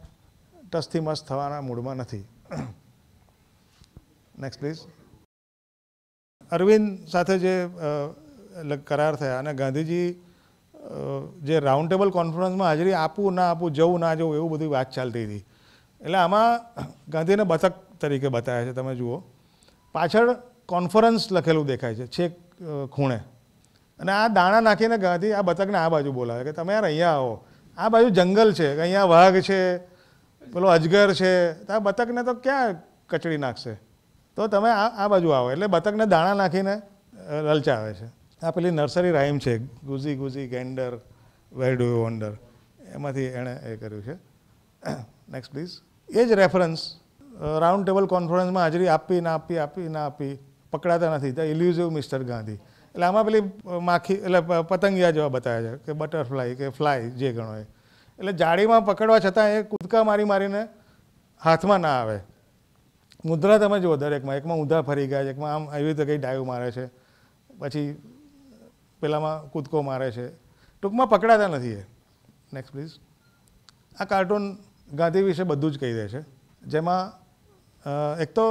Speaker 2: ટસથી મસ્ત થવાના મૂડમાં નથી નેક્સ્ટ પ્લીઝ અરવિંદ સાથે જે કરાર થયા અને ગાંધીજી જે રાઉન્ડ ટેબલ કોન્ફરન્સમાં હાજરી આપવું ના આપવું જવું ના જવું એવું બધી વાત ચાલતી હતી એટલે આમાં ગાંધીને બતક તરીકે બતાવ્યા છે તમે જુઓ પાછળ કોન્ફરન્સ લખેલું દેખાય છે છેક ખૂણે અને આ દાણા નાખીને ગાંધી આ બતકને આ બાજુ બોલાવે કે તમે યાર અહીંયા આવો આ બાજુ જંગલ છે અહીંયા વાઘ છે પેલો અજગર છે તો આ બતકને તો ક્યાં કચડી નાખશે તો તમે આ આ બાજુ આવો એટલે બતકને દાણા નાખીને લલચાવે છે આ પેલી નર્સરી રાઈમ છે goosey goosey gander where do you wander એમાંથી એણે એ કર્યું છે નેક્સ્ટ પ્લીઝ એ જ રેફરન્સ રાઉન્ડ ટેબલ કોન્ફરન્સમાં હાજરી આપી ના આપી આપી ના આપી પકડાતા નથી ધ ઇલ્યુઝિવ મિસ્ટર ગાંધી એટલે આમાં પેલી માખી એટલે પતંગિયા જેવા બતાવ્યા છે કે બટરફ્લાય કે ફ્લાય જે ગણો એ એટલે જાળીમાં પકડવા છતાં એ કૂદકા મારી મારીને હાથમાં ના આવે મુદ્રા તમે જુઓ દરેકમાં એકમાં ઊંધા ફરી ગયા છે એકમાં આમ એવી રીતે કંઈ ડાયું મારે છે પછી પેલામાં કૂદકો મારે છે ટૂંકમાં પકડાતા નથી એ નેક્સ્ટ પ્લીઝ આ કાર્ટૂન ગાંધી વિશે બધું જ કહી દે છે જેમાં એક તો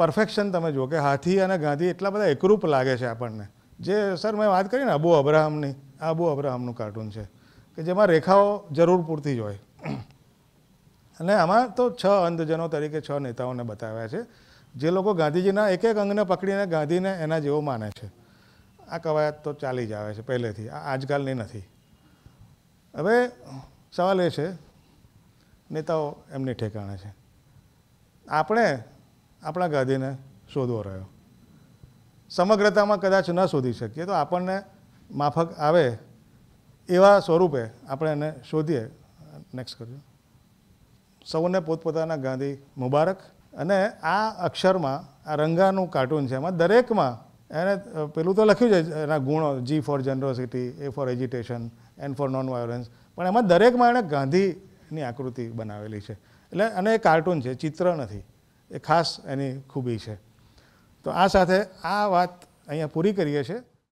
Speaker 2: પરફેક્શન તમે જુઓ કે હાથી અને ગાંધી એટલા બધા એકરૂપ લાગે છે આપણને જે સર મેં વાત કરી ને અબુ અબ્રાહમની આ અબુ અબ્રાહમનું કાર્ટૂન છે કે જેમાં રેખાઓ જરૂર પૂરતી જ હોય અને આમાં તો છ અંધજનો તરીકે છ નેતાઓને બતાવ્યા છે જે લોકો ગાંધીજીના એક એક અંગને પકડીને ગાંધીને એના જેવો માને છે આ કવાયત તો ચાલી જ આવે છે પહેલેથી આ આજકાલની નથી હવે સવાલ એ છે નેતાઓ એમની ઠેકાણે છે આપણે આપણા ગાંધીને શોધવો રહ્યો સમગ્રતામાં કદાચ ન શોધી શકીએ તો આપણને માફક આવે એવા સ્વરૂપે આપણે એને શોધીએ નેક્સ્ટ કરજો સૌને પોતપોતાના ગાંધી મુબારક અને આ અક્ષરમાં આ રંગાનું કાર્ટૂન છે એમાં દરેકમાં એને પેલું તો લખ્યું છે એના ગુણો G for generosity A for education and for non violence પણ એમાં દરેકમાં એણે ગાંધીની આકૃતિ બનાવેલી છે એટલે અને એ કાર્ટૂન છે ચિત્ર નથી એ ખાસ એની ખૂબી છે તો આ સાથે આ વાત અહીંયા પૂરી કરીએ છીએ